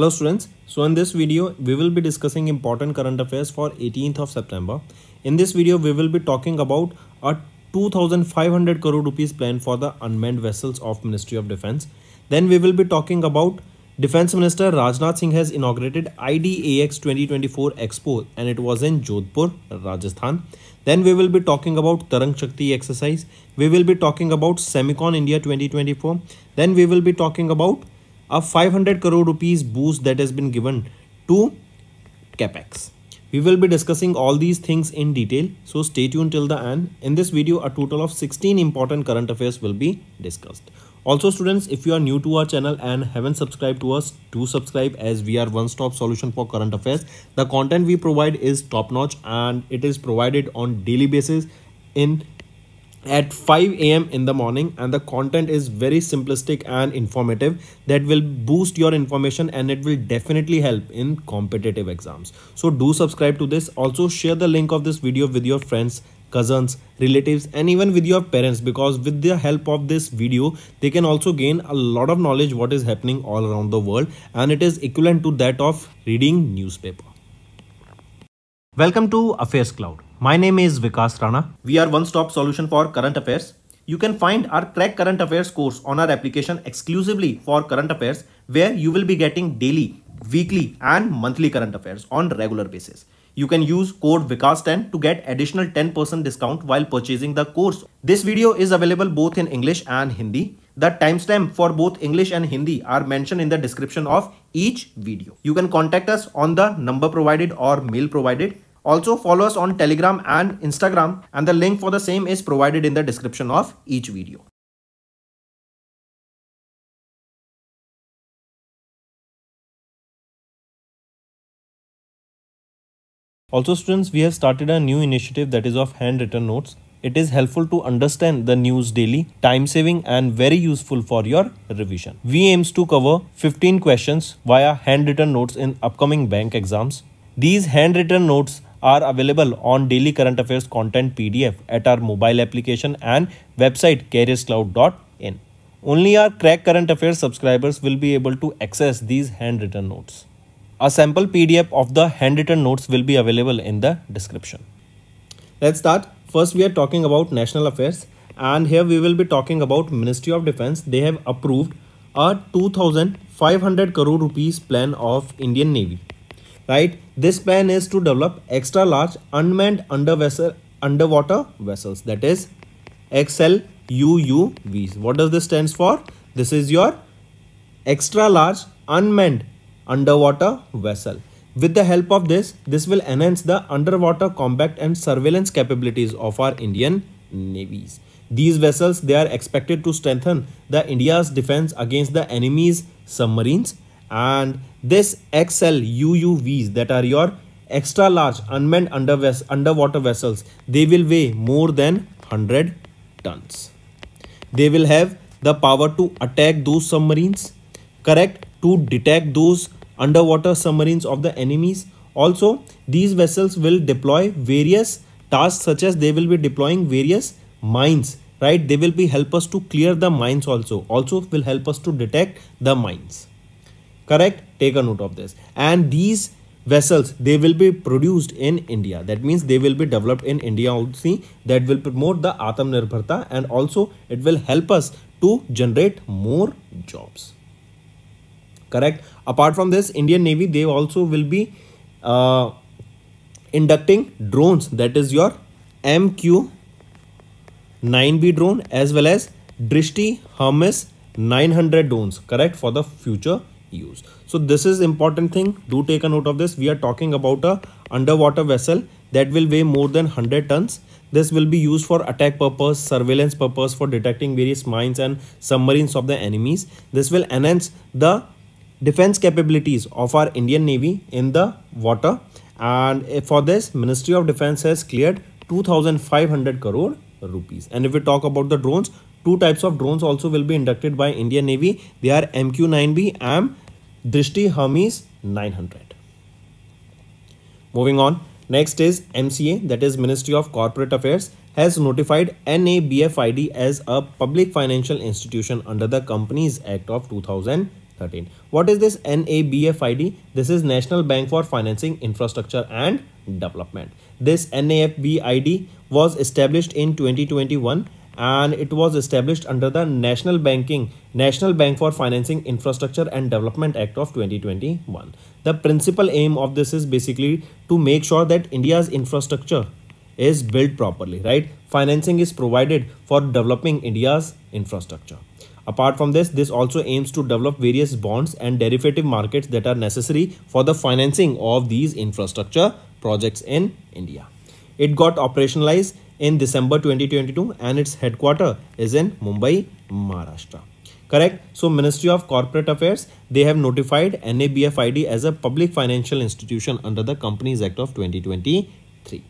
Hello students, so in this video we will be discussing important current affairs for 18th of September. In this video we will be talking about a 2500 crore rupees plan for the unmanned vessels of Ministry of Defense. Then we will be talking about Defense Minister Rajnath Singh has inaugurated IDAX 2024 Expo and it was in Jodhpur, Rajasthan. Then we will be talking about Tarang Shakti exercise. We will be talking about Semicon India 2024. Then we will be talking about a 500 crore rupees boost that has been given to capex we will be discussing all these things in detail so stay tuned till the end in this video a total of 16 important current affairs will be discussed also students if you are new to our channel and haven't subscribed to us do subscribe as we are one stop solution for current affairs the content we provide is top notch and it is provided on daily basis in at 5 a.m. in the morning and the content is very simplistic and informative that will boost your information and it will definitely help in competitive exams. So do subscribe to this. Also share the link of this video with your friends, cousins, relatives and even with your parents because with the help of this video they can also gain a lot of knowledge what is happening all around the world and it is equivalent to that of reading newspaper. Welcome to Affairs Cloud. My name is Vikas Rana. We are one-stop solution for current affairs. You can find our Crack Current Affairs course on our application exclusively for current affairs where you will be getting daily, weekly and monthly current affairs on regular basis. You can use code VIKAS10 to get additional 10% discount while purchasing the course. This video is available both in English and Hindi. The timestamp for both English and Hindi are mentioned in the description of each video. You can contact us on the number provided or mail provided. Also follow us on Telegram and Instagram and the link for the same is provided in the description of each video. Also students, we have started a new initiative that is of handwritten notes. It is helpful to understand the news daily, time saving and very useful for your revision. We aims to cover 15 questions via handwritten notes in upcoming bank exams. These handwritten notes are available on daily current affairs content PDF at our mobile application and website carrierscloud.in. Only our crack current affairs subscribers will be able to access these handwritten notes. A sample PDF of the handwritten notes will be available in the description. Let's start. First, we are talking about national affairs and here we will be talking about Ministry of Defense. They have approved a 2500 crore rupees plan of Indian Navy right? This plan is to develop extra large unmanned under vessel, underwater vessels that is XLUUVs. What does this stands for? This is your extra large unmanned underwater vessel. With the help of this, this will enhance the underwater combat and surveillance capabilities of our Indian navies. These vessels, they are expected to strengthen the India's defense against the enemy's submarines and this UUVs that are your extra large unmanned under underwater vessels they will weigh more than 100 tons. They will have the power to attack those submarines, correct to detect those underwater submarines of the enemies. Also, these vessels will deploy various tasks such as they will be deploying various mines, right? They will be help us to clear the mines also. Also will help us to detect the mines correct take a note of this and these vessels they will be produced in india that means they will be developed in india Also, that will promote the atmanirbharta and also it will help us to generate more jobs correct apart from this indian navy they also will be uh, inducting drones that is your mq 9b drone as well as drishti hermes 900 drones correct for the future use so this is important thing do take a note of this we are talking about a underwater vessel that will weigh more than 100 tons this will be used for attack purpose, surveillance purpose for detecting various mines and submarines of the enemies. This will enhance the defense capabilities of our Indian Navy in the water. And for this, Ministry of Defense has cleared 2,500 crore rupees. And if we talk about the drones, two types of drones also will be inducted by Indian Navy. They are MQ-9B, AM Drishti Hermes 900. Moving on, next is MCA that is Ministry of Corporate Affairs has notified NABFID as a public financial institution under the Companies Act of 2013. What is this NABFID? This is National Bank for Financing Infrastructure and Development. This NABFID was established in 2021 and it was established under the National Banking National Bank for Financing Infrastructure and Development Act of 2021. The principal aim of this is basically to make sure that India's infrastructure is built properly, right? Financing is provided for developing India's infrastructure. Apart from this, this also aims to develop various bonds and derivative markets that are necessary for the financing of these infrastructure projects in India. It got operationalized in December 2022 and its headquarter is in Mumbai, Maharashtra. Correct? So Ministry of Corporate Affairs, they have notified NABFID as a public financial institution under the Companies Act of 2023.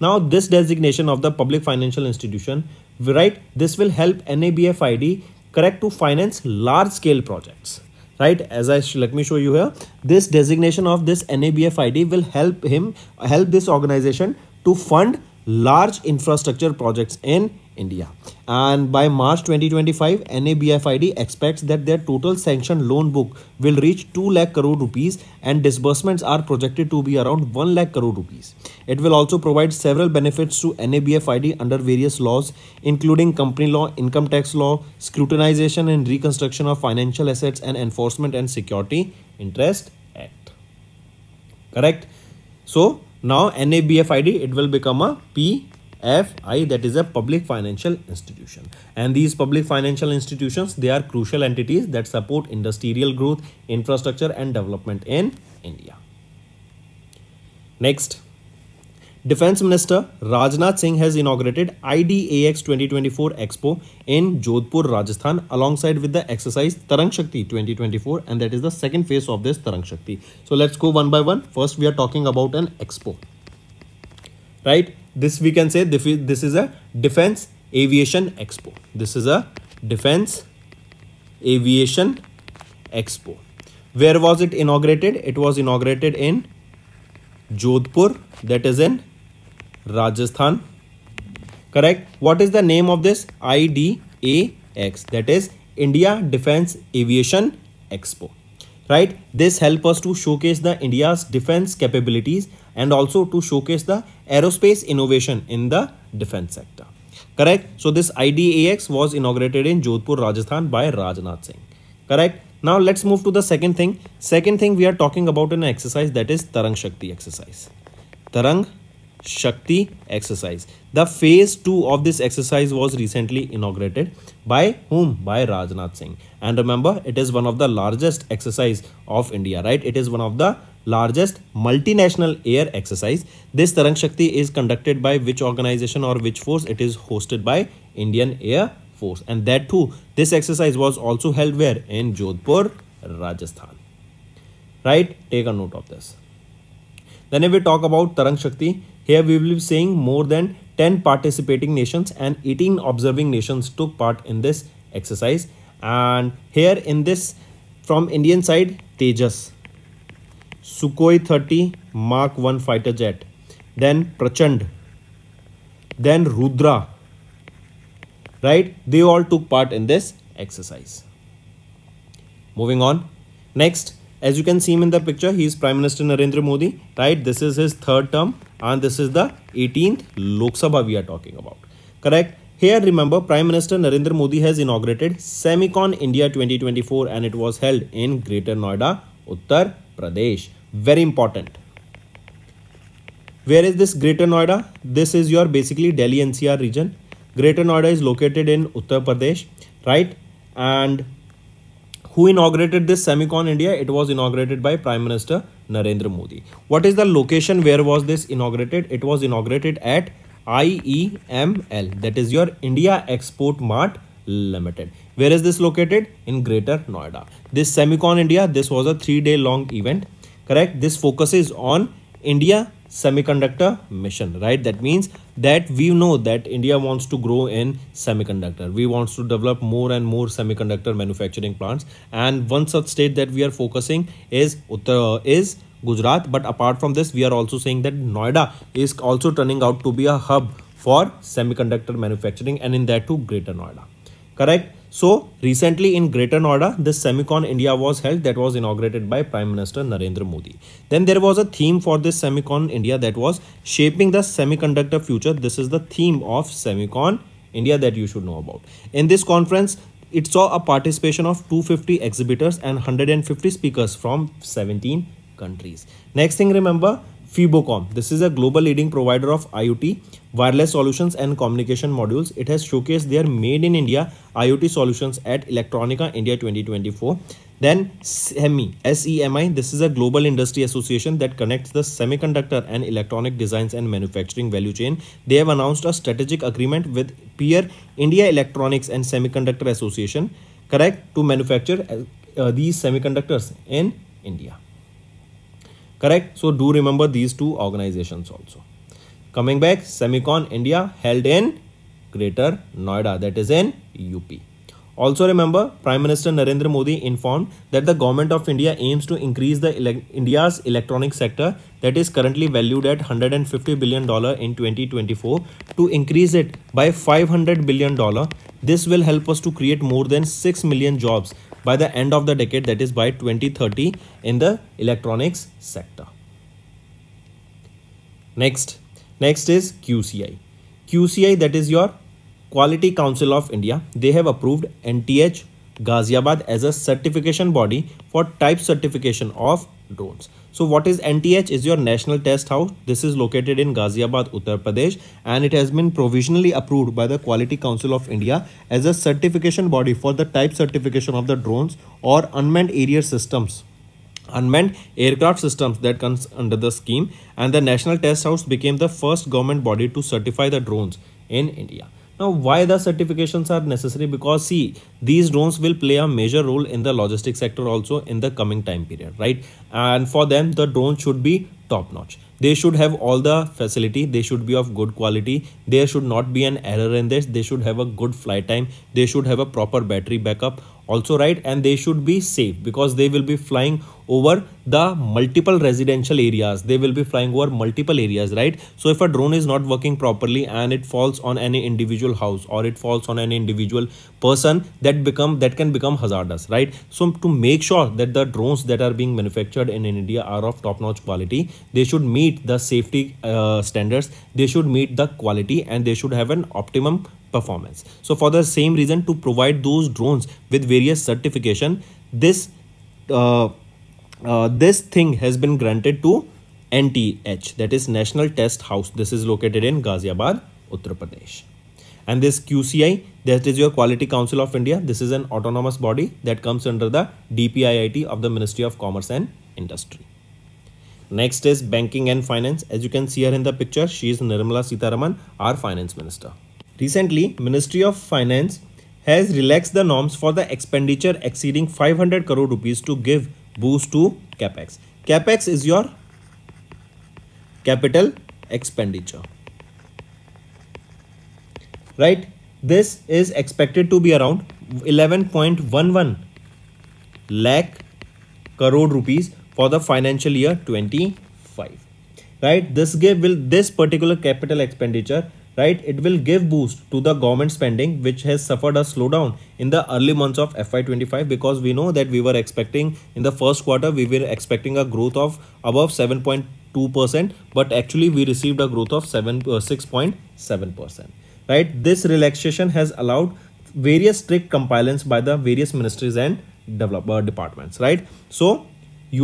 Now this designation of the public financial institution, right? This will help NABFID correct to finance large scale projects right as i let me show you here this designation of this nabfid will help him help this organization to fund large infrastructure projects in India. And by March 2025, NABFID expects that their total sanctioned loan book will reach 2 lakh crore rupees and disbursements are projected to be around 1 lakh crore rupees. It will also provide several benefits to NABFID under various laws, including company law, income tax law, scrutinization and reconstruction of financial assets and enforcement and security interest act. Correct? So now NABFID, it will become a PFI that is a public financial institution. And these public financial institutions, they are crucial entities that support industrial growth, infrastructure and development in India. Next, Defense Minister Rajnath Singh has inaugurated IDAX 2024 Expo in Jodhpur, Rajasthan, alongside with the exercise Tarang Shakti 2024, and that is the second phase of this Tarang Shakti. So let's go one by one. First, we are talking about an expo, right? This we can say this is a Defense Aviation Expo. This is a Defense Aviation Expo. Where was it inaugurated? It was inaugurated in Jodhpur that is in Rajasthan correct what is the name of this IDAX that is India Defense Aviation Expo right this help us to showcase the India's defense capabilities and also to showcase the aerospace innovation in the defense sector correct so this IDAX was inaugurated in Jodhpur Rajasthan by Rajnath Singh correct now let's move to the second thing. Second thing we are talking about in an exercise that is Tarang Shakti exercise. Tarang Shakti exercise. The phase 2 of this exercise was recently inaugurated by whom? By Rajnath Singh. And remember, it is one of the largest exercise of India, right? It is one of the largest multinational air exercise. This Tarang Shakti is conducted by which organization or which force? It is hosted by Indian Air force and that too this exercise was also held where in Jodhpur Rajasthan right take a note of this then if we talk about Tarang Shakti here we will be seeing more than 10 participating nations and 18 observing nations took part in this exercise and here in this from Indian side Tejas Sukhoi 30 Mark 1 fighter jet then Prachand then Rudra right? They all took part in this exercise. Moving on. Next, as you can see him in the picture, he is Prime Minister Narendra Modi, right? This is his third term and this is the 18th Lok Sabha we are talking about, correct? Here, remember, Prime Minister Narendra Modi has inaugurated Semicon India 2024 and it was held in Greater Noida, Uttar Pradesh. Very important. Where is this Greater Noida? This is your basically Delhi NCR region. Greater Noida is located in Uttar Pradesh, right? And who inaugurated this Semicon India? It was inaugurated by Prime Minister Narendra Modi. What is the location where was this inaugurated? It was inaugurated at IEML, that is your India Export Mart Limited. Where is this located? In Greater Noida. This Semicon India, this was a three day long event, correct? This focuses on India semiconductor mission right that means that we know that india wants to grow in semiconductor we wants to develop more and more semiconductor manufacturing plants and one such state that we are focusing is uttar is gujarat but apart from this we are also saying that noida is also turning out to be a hub for semiconductor manufacturing and in that too greater noida correct so recently in Greater Noida, this Semicon India was held that was inaugurated by Prime Minister Narendra Modi. Then there was a theme for this Semicon India that was shaping the semiconductor future. This is the theme of Semicon India that you should know about. In this conference, it saw a participation of 250 exhibitors and 150 speakers from 17 countries. Next thing remember, Fibocom. This is a global leading provider of IoT, wireless solutions and communication modules. It has showcased their made in India IoT solutions at Electronica India 2024. Then SEMI, SEMI, this is a global industry association that connects the semiconductor and electronic designs and manufacturing value chain. They have announced a strategic agreement with peer India Electronics and Semiconductor Association, correct, to manufacture uh, these semiconductors in India. Correct? So do remember these two organizations also. Coming back, Semicon India held in Greater Noida, that is in UP. Also remember, Prime Minister Narendra Modi informed that the government of India aims to increase the ele India's electronic sector that is currently valued at $150 billion in 2024 to increase it by $500 billion. This will help us to create more than 6 million jobs by the end of the decade that is by 2030 in the electronics sector. Next, next is QCI. QCI that is your Quality Council of India. They have approved NTH Ghaziabad as a certification body for type certification of drones. So what is NTH is your National Test House. This is located in Ghaziabad, Uttar Pradesh and it has been provisionally approved by the Quality Council of India as a certification body for the type certification of the drones or unmanned aerial systems unmanned aircraft systems that comes under the scheme and the National Test House became the first government body to certify the drones in India. Now, why the certifications are necessary? Because see, these drones will play a major role in the logistics sector also in the coming time period, right? And for them, the drone should be top notch. They should have all the facility. They should be of good quality. There should not be an error in this. They should have a good flight time. They should have a proper battery backup also right and they should be safe because they will be flying over the multiple residential areas they will be flying over multiple areas right so if a drone is not working properly and it falls on any individual house or it falls on an individual person that become that can become hazardous right so to make sure that the drones that are being manufactured in india are of top notch quality they should meet the safety uh, standards they should meet the quality and they should have an optimum performance. So for the same reason to provide those drones with various certification, this uh, uh, this thing has been granted to NTH that is National Test House. This is located in Ghaziabad, Uttar Pradesh. And this QCI that is your Quality Council of India. This is an autonomous body that comes under the DPIIT of the Ministry of Commerce and Industry. Next is banking and finance. As you can see here in the picture, she is Nirmala Sitaraman, our finance minister. Recently, Ministry of Finance has relaxed the norms for the expenditure exceeding 500 crore rupees to give boost to capex. Capex is your capital expenditure. Right? This is expected to be around 11.11 lakh crore rupees for the financial year 25 right this give will this particular capital expenditure right it will give boost to the government spending which has suffered a slowdown in the early months of fy25 because we know that we were expecting in the first quarter we were expecting a growth of above 7.2 percent but actually we received a growth of 6.7 uh, percent right this relaxation has allowed various strict compliance by the various ministries and developer uh, departments right so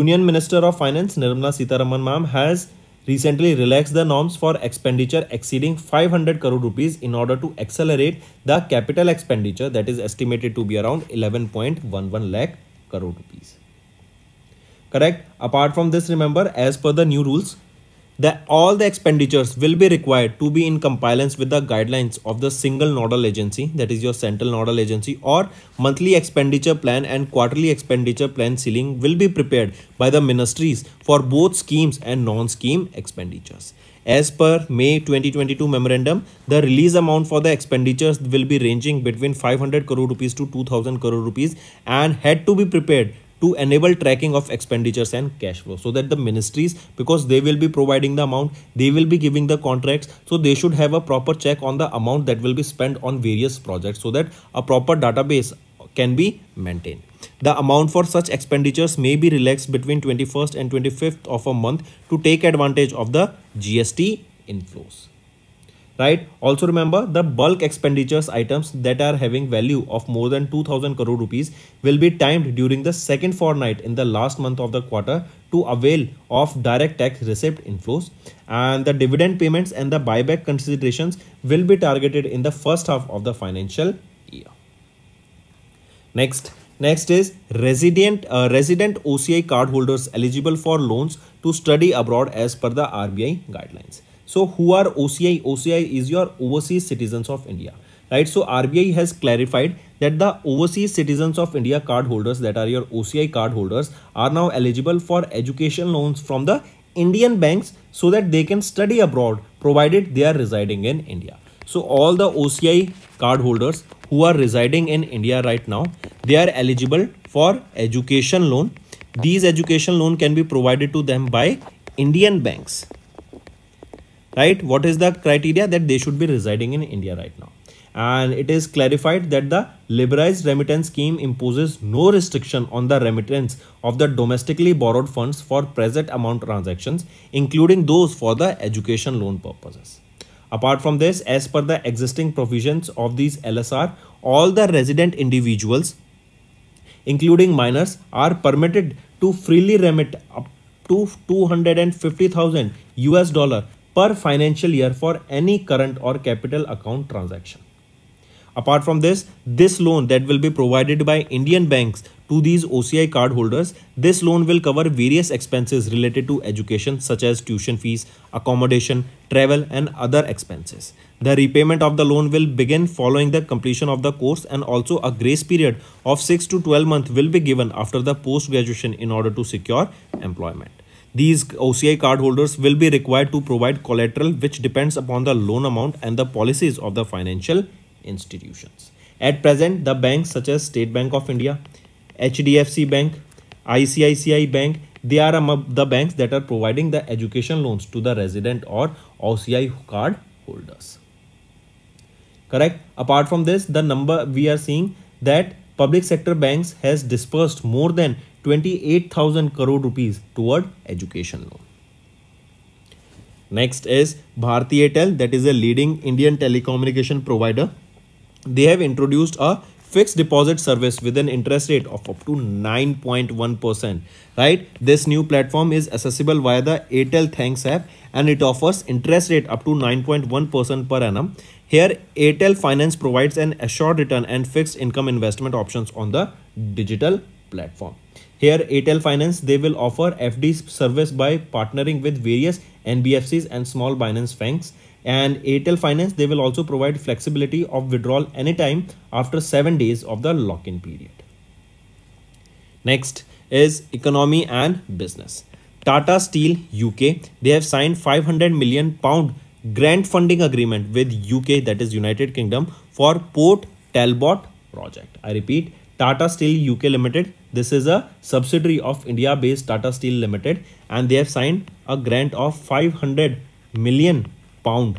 union minister of finance nirmala sitaraman ma'am has recently relaxed the norms for expenditure exceeding 500 crore rupees in order to accelerate the capital expenditure that is estimated to be around 11.11 lakh crore rupees. Correct? Apart from this, remember, as per the new rules, that all the expenditures will be required to be in compliance with the guidelines of the single nodal agency that is your central nodal agency or monthly expenditure plan and quarterly expenditure plan ceiling will be prepared by the ministries for both schemes and non-scheme expenditures. As per May 2022 memorandum, the release amount for the expenditures will be ranging between 500 crore rupees to 2000 crore rupees and had to be prepared to enable tracking of expenditures and cash flow so that the ministries because they will be providing the amount they will be giving the contracts so they should have a proper check on the amount that will be spent on various projects so that a proper database can be maintained the amount for such expenditures may be relaxed between 21st and 25th of a month to take advantage of the gst inflows right also remember the bulk expenditures items that are having value of more than 2000 crore rupees will be timed during the second fortnight in the last month of the quarter to avail of direct tax receipt inflows and the dividend payments and the buyback considerations will be targeted in the first half of the financial year next Next is resident uh, resident OCI cardholders eligible for loans to study abroad as per the RBI guidelines. So who are OCI? OCI is your overseas citizens of India, right? So RBI has clarified that the overseas citizens of India card holders that are your OCI card holders are now eligible for education loans from the Indian banks so that they can study abroad provided they are residing in India. So all the OCI card holders who are residing in India right now, they are eligible for education loan. These education loan can be provided to them by Indian banks right what is the criteria that they should be residing in india right now and it is clarified that the liberalized remittance scheme imposes no restriction on the remittance of the domestically borrowed funds for present amount transactions including those for the education loan purposes apart from this as per the existing provisions of these lsr all the resident individuals including minors are permitted to freely remit up to 250,000 US dollar per financial year for any current or capital account transaction. Apart from this, this loan that will be provided by Indian banks to these OCI card holders, this loan will cover various expenses related to education such as tuition fees, accommodation, travel and other expenses. The repayment of the loan will begin following the completion of the course and also a grace period of 6 to 12 months will be given after the post-graduation in order to secure employment. These OCI cardholders will be required to provide collateral which depends upon the loan amount and the policies of the financial institutions. At present, the banks such as State Bank of India, HDFC Bank, ICICI Bank, they are the banks that are providing the education loans to the resident or OCI card holders. Correct. Apart from this, the number we are seeing that public sector banks has dispersed more than 28,000 crore rupees toward education loan. Next is Bharti Airtel that is a leading Indian telecommunication provider. They have introduced a fixed deposit service with an interest rate of up to 9.1%, right? This new platform is accessible via the Airtel Thanks app and it offers interest rate up to 9.1% per annum. Here, Airtel Finance provides an assured return and fixed income investment options on the digital platform. Here, ATL Finance, they will offer FD service by partnering with various NBFCs and small Binance banks. And ATL Finance, they will also provide flexibility of withdrawal anytime after 7 days of the lock-in period. Next is economy and business. Tata Steel UK, they have signed 500 million pound grant funding agreement with UK, that is United Kingdom, for Port Talbot project. I repeat, Tata Steel UK Limited this is a subsidiary of India-based Tata Steel Limited and they have signed a grant of 500 million pound.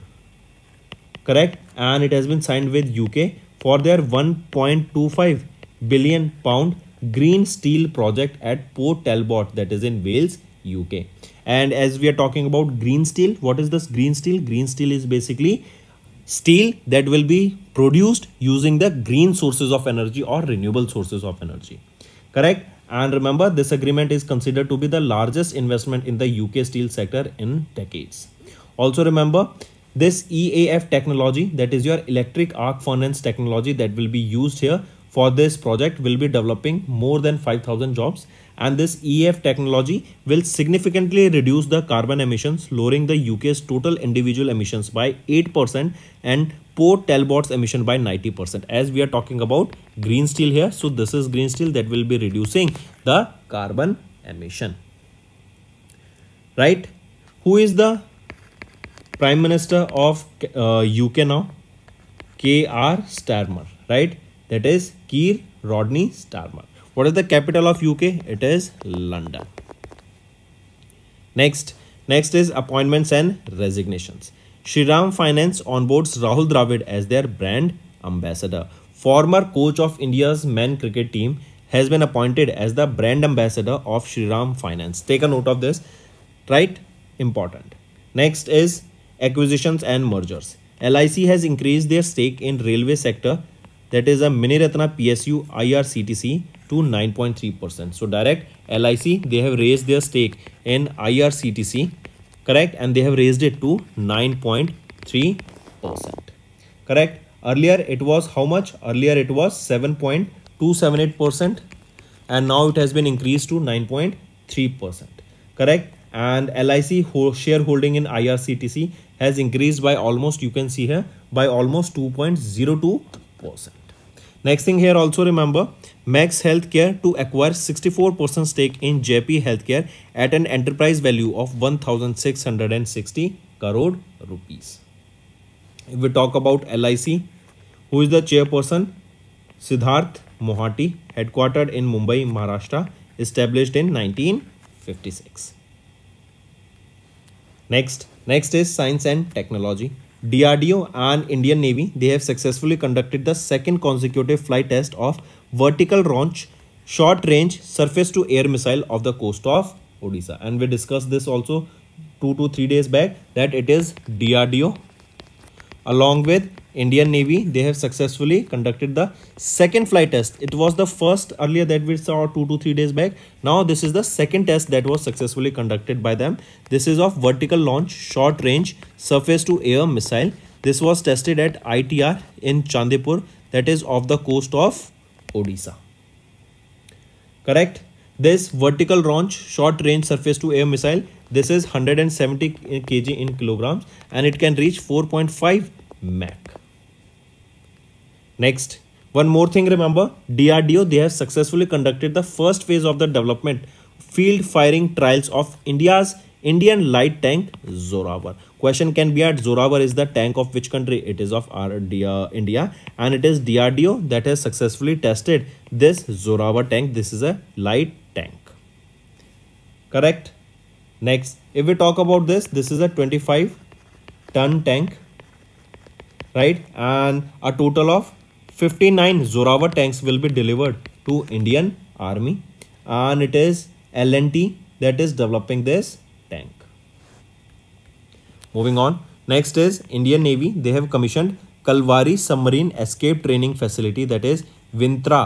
Correct? And it has been signed with UK for their 1.25 billion pound green steel project at Port Talbot that is in Wales, UK. And as we are talking about green steel, what is this green steel? Green steel is basically steel that will be produced using the green sources of energy or renewable sources of energy correct and remember this agreement is considered to be the largest investment in the uk steel sector in decades also remember this eaf technology that is your electric arc furnace technology that will be used here for this project will be developing more than 5000 jobs and this EF technology will significantly reduce the carbon emissions, lowering the UK's total individual emissions by 8% and Port Talbot's emission by 90%. As we are talking about green steel here, so this is green steel that will be reducing the carbon emission. Right? Who is the Prime Minister of uh, UK now? K.R. Starmer, right? That is Keir Rodney Starmer. What is the capital of UK? It is London. Next, next is appointments and resignations. Shriram Finance onboards Rahul Dravid as their brand ambassador. Former coach of India's men cricket team has been appointed as the brand ambassador of Shriram Finance. Take a note of this, right? Important. Next is acquisitions and mergers. LIC has increased their stake in railway sector that is a Miniratna PSU IRCTC to 9.3%. So direct LIC, they have raised their stake in IRCTC, correct? And they have raised it to 9.3%, correct? Earlier it was how much? Earlier it was 7.278% and now it has been increased to 9.3%, correct? And LIC shareholding in IRCTC has increased by almost, you can see here, by almost 2.02%. Next thing here also remember, Max Healthcare to acquire 64% stake in JP Healthcare at an enterprise value of 1660 crore rupees. If we talk about LIC, who is the chairperson? Siddharth Mohati, headquartered in Mumbai, Maharashtra, established in 1956. Next, next is science and technology. DRDO and Indian Navy, they have successfully conducted the second consecutive flight test of vertical launch, short range surface to air missile of the coast of Odisha. And we discussed this also two to three days back that it is DRDO. Along with Indian Navy, they have successfully conducted the second flight test. It was the first earlier that we saw two to three days back. Now this is the second test that was successfully conducted by them. This is of vertical launch, short range, surface to air missile. This was tested at ITR in Chandipur that is off the coast of Odisha. Correct? This vertical launch short range surface to air missile, this is 170 kg in kilograms and it can reach 4.5 Mach. Next, one more thing remember, DRDO, they have successfully conducted the first phase of the development field firing trials of India's Indian light tank Zorawar. Question can be at Zorawar is the tank of which country? It is of uh, India and it is DRDO that has successfully tested this Zorawar tank. This is a light tank. Correct? Next, if we talk about this, this is a 25 ton tank, right? And a total of 59 Zorawar tanks will be delivered to Indian Army and it is LNT that is developing this moving on next is Indian Navy they have commission Kalvari submarine escape training facility that is Vintra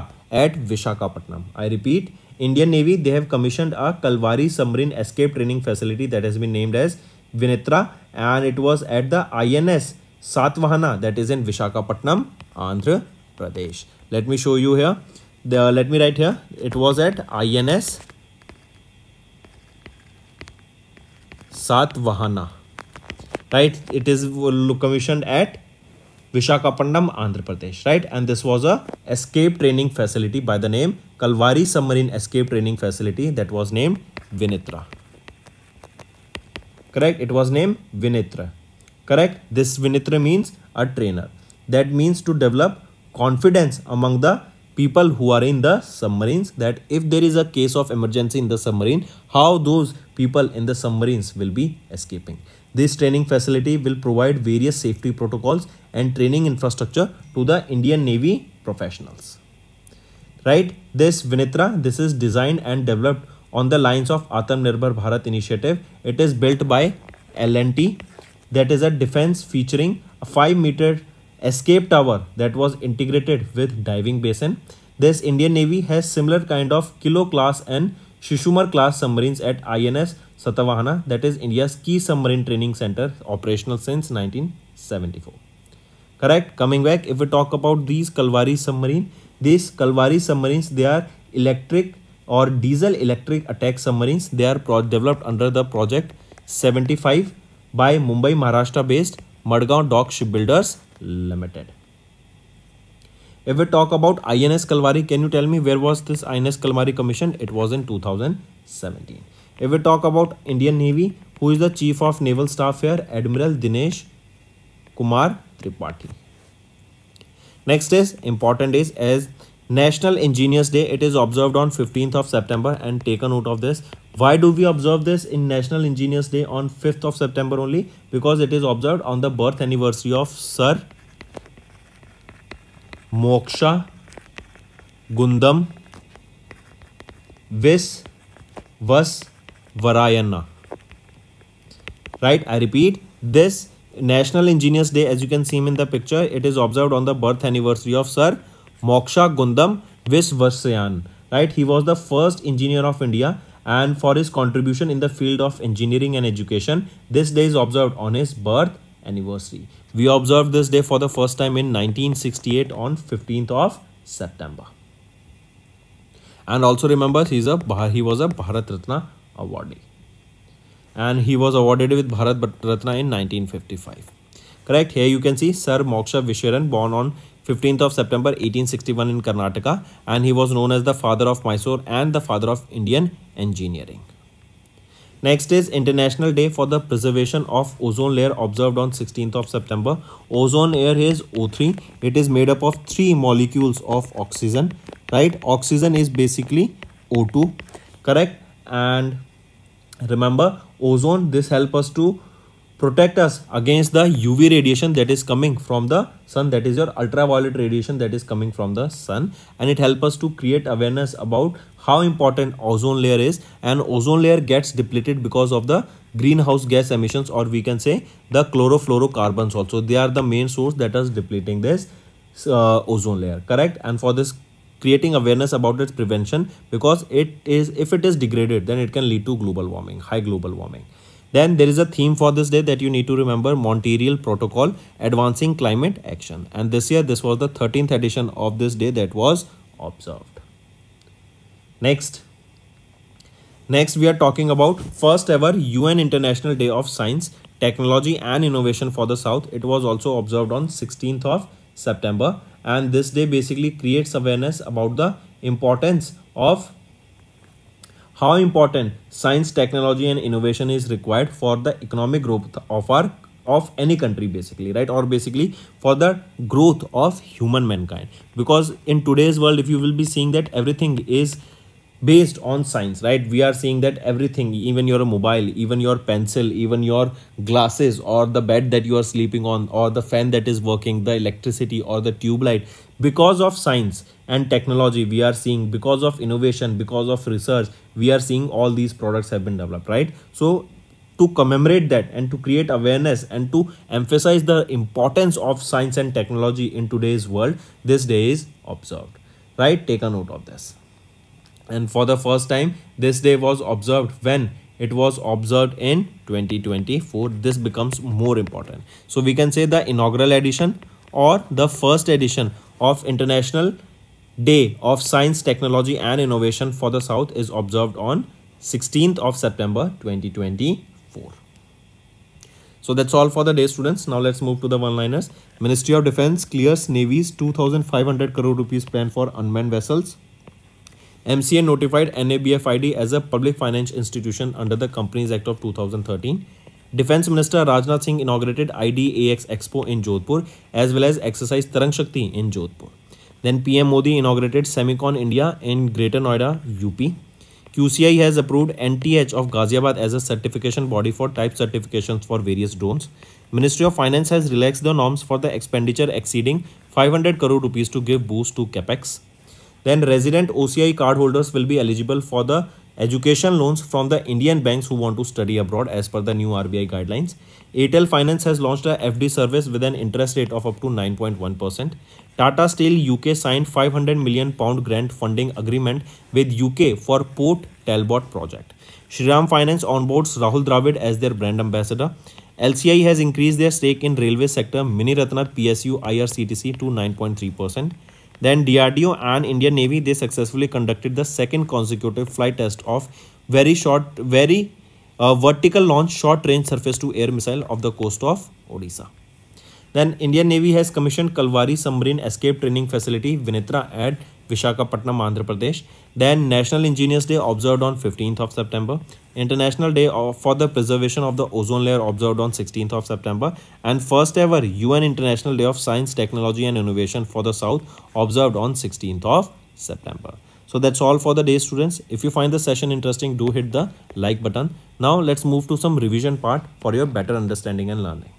at Visakhapatnam I repeat Indian Navy they have commission a Kalvari submarine escape training facility that is been named as Vinitra and it was at the I N S Satavahana that is in Visakhapatnam Andhra Pradesh let me show you here let me write here it was at I N S Satavahana right it is commissioned at Vishakapandam, Andhra Pradesh, right? And this was a escape training facility by the name Kalvari Submarine Escape Training Facility that was named Vinitra. Correct? It was named Vinitra. Correct? This Vinitra means a trainer. That means to develop confidence among the people who are in the submarines that if there is a case of emergency in the submarine, how those people in the submarines will be escaping. This training facility will provide various safety protocols and training infrastructure to the Indian Navy professionals. Right, this Vinitra, this is designed and developed on the lines of Atmanirbhar Bharat initiative. It is built by LNT. That is a defense featuring a 5 meter escape tower that was integrated with diving basin. This Indian Navy has similar kind of Kilo class and Shishumar class submarines at INS Satavahana that is India की submarine training centre operational since 1974 correct coming back if you talk about these Kalvari submarine this Kalvari submarines they are electric और diesel electric attack submarines they are developed under the project 75 by Mumbai Maharashtra based Mazagon dock ship builders limited if we talk about INS Kalvari, can you tell me where was this INS Kalvari commissioned? It was in If we talk about Indian Navy, who is the Chief of Naval Staff here? Admiral Dinesh Kumar Tripathi. Next is important is as National Engineers Day. It is observed on 15th of September and take a note of this. Why do we observe this in National Engineers Day on 5th of September only? Because it is observed on the birth anniversary of Sir Moksha Gundam Vis Vas Varayana. Right, I repeat, this National Engineers Day, as you can see in the picture, it is observed on the birth anniversary of Sir Moksha Gundam Visvasyan. Right, he was the first engineer of India and for his contribution in the field of engineering and education, this day is observed on his birth anniversary. We observed this day for the first time in 1968 on 15th of September. And also remember, he, is a, he was a Bharat Ratna awardee and he was awarded with Bharat Ratna in 1955. Correct, here you can see Sir Moksha Vishwaran born on 15th of September 1861 in Karnataka and he was known as the father of Mysore and the father of Indian engineering. Next is International Day for the Preservation of Ozone Layer observed on 16th of September. Ozone layer is O3. It is made up of three molecules of oxygen, right? Oxygen is basically O2, correct? And remember ozone this help us to protect us against the UV radiation that is coming from the sun that is your ultraviolet radiation that is coming from the sun and it help us to create awareness about how important ozone layer is and ozone layer gets depleted because of the greenhouse gas emissions or we can say the chlorofluorocarbons also they are the main source that is depleting this uh, ozone layer correct and for this creating awareness about its prevention because it is if it is degraded then it can lead to global warming high global warming then there is a theme for this day that you need to remember Montreal Protocol Advancing Climate Action. And this year, this was the 13th edition of this day that was observed. Next. Next, we are talking about first ever UN International Day of Science, Technology and Innovation for the South. It was also observed on 16th of September and this day basically creates awareness about the importance of how important science technology and innovation is required for the economic growth of our of any country basically right or basically for the growth of human mankind because in today's world if you will be seeing that everything is based on science right we are seeing that everything even your mobile even your pencil even your glasses or the bed that you are sleeping on or the fan that is working the electricity or the tube light because of science and technology we are seeing because of innovation because of research we are seeing all these products have been developed right so to commemorate that and to create awareness and to emphasize the importance of science and technology in today's world this day is observed right take a note of this and for the first time this day was observed when it was observed in 2024 this becomes more important so we can say the inaugural edition or the first edition of international day of science technology and innovation for the south is observed on 16th of september 2024 so that's all for the day students now let's move to the one liners ministry of defense clears navy's 2500 crore rupees plan for unmanned vessels MCA notified NABFID as a public finance institution under the Companies Act of 2013. Defense Minister Rajnath Singh inaugurated IDAX Expo in Jodhpur as well as exercise Tarang Shakti in Jodhpur. Then PM Modi inaugurated Semicon India in Greater Noida, UP. QCI has approved NTH of Ghaziabad as a certification body for type certifications for various drones. Ministry of Finance has relaxed the norms for the expenditure exceeding 500 crore rupees to give boost to capex then resident OCI cardholders will be eligible for the education loans from the Indian banks who want to study abroad as per the new RBI guidelines. Airtel Finance has launched a FD service with an interest rate of up to 9.1%. Tata Steel UK signed 500 million pound grant funding agreement with UK for Port Talbot project. Shriram Finance onboards Rahul Dravid as their brand ambassador. LCI has increased their stake in railway sector Mini Ratna PSU IRCTC to 9.3%. Then DRDO and Indian Navy, they successfully conducted the second consecutive flight test of very short, very uh, vertical launch short range surface to air missile of the coast of Odisha. Then Indian Navy has commissioned Kalvari Submarine Escape Training Facility Vinitra at Vishakhapatnam, Andhra Pradesh. Then National Engineers Day observed on 15th of September. International Day for the Preservation of the Ozone Layer observed on 16th of September and first ever UN International Day of Science, Technology and Innovation for the South observed on 16th of September. So that's all for the day students. If you find the session interesting, do hit the like button. Now let's move to some revision part for your better understanding and learning.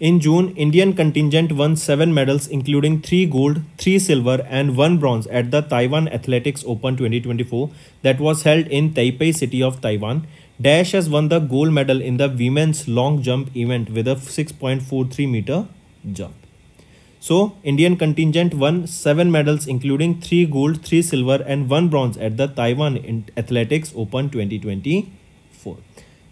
In June, Indian contingent won 7 medals including 3 gold, 3 silver and 1 bronze at the Taiwan Athletics Open 2024 that was held in Taipei city of Taiwan. Dash has won the gold medal in the women's long jump event with a 6.43 meter jump. So, Indian contingent won 7 medals including 3 gold, 3 silver and 1 bronze at the Taiwan Athletics Open 2024.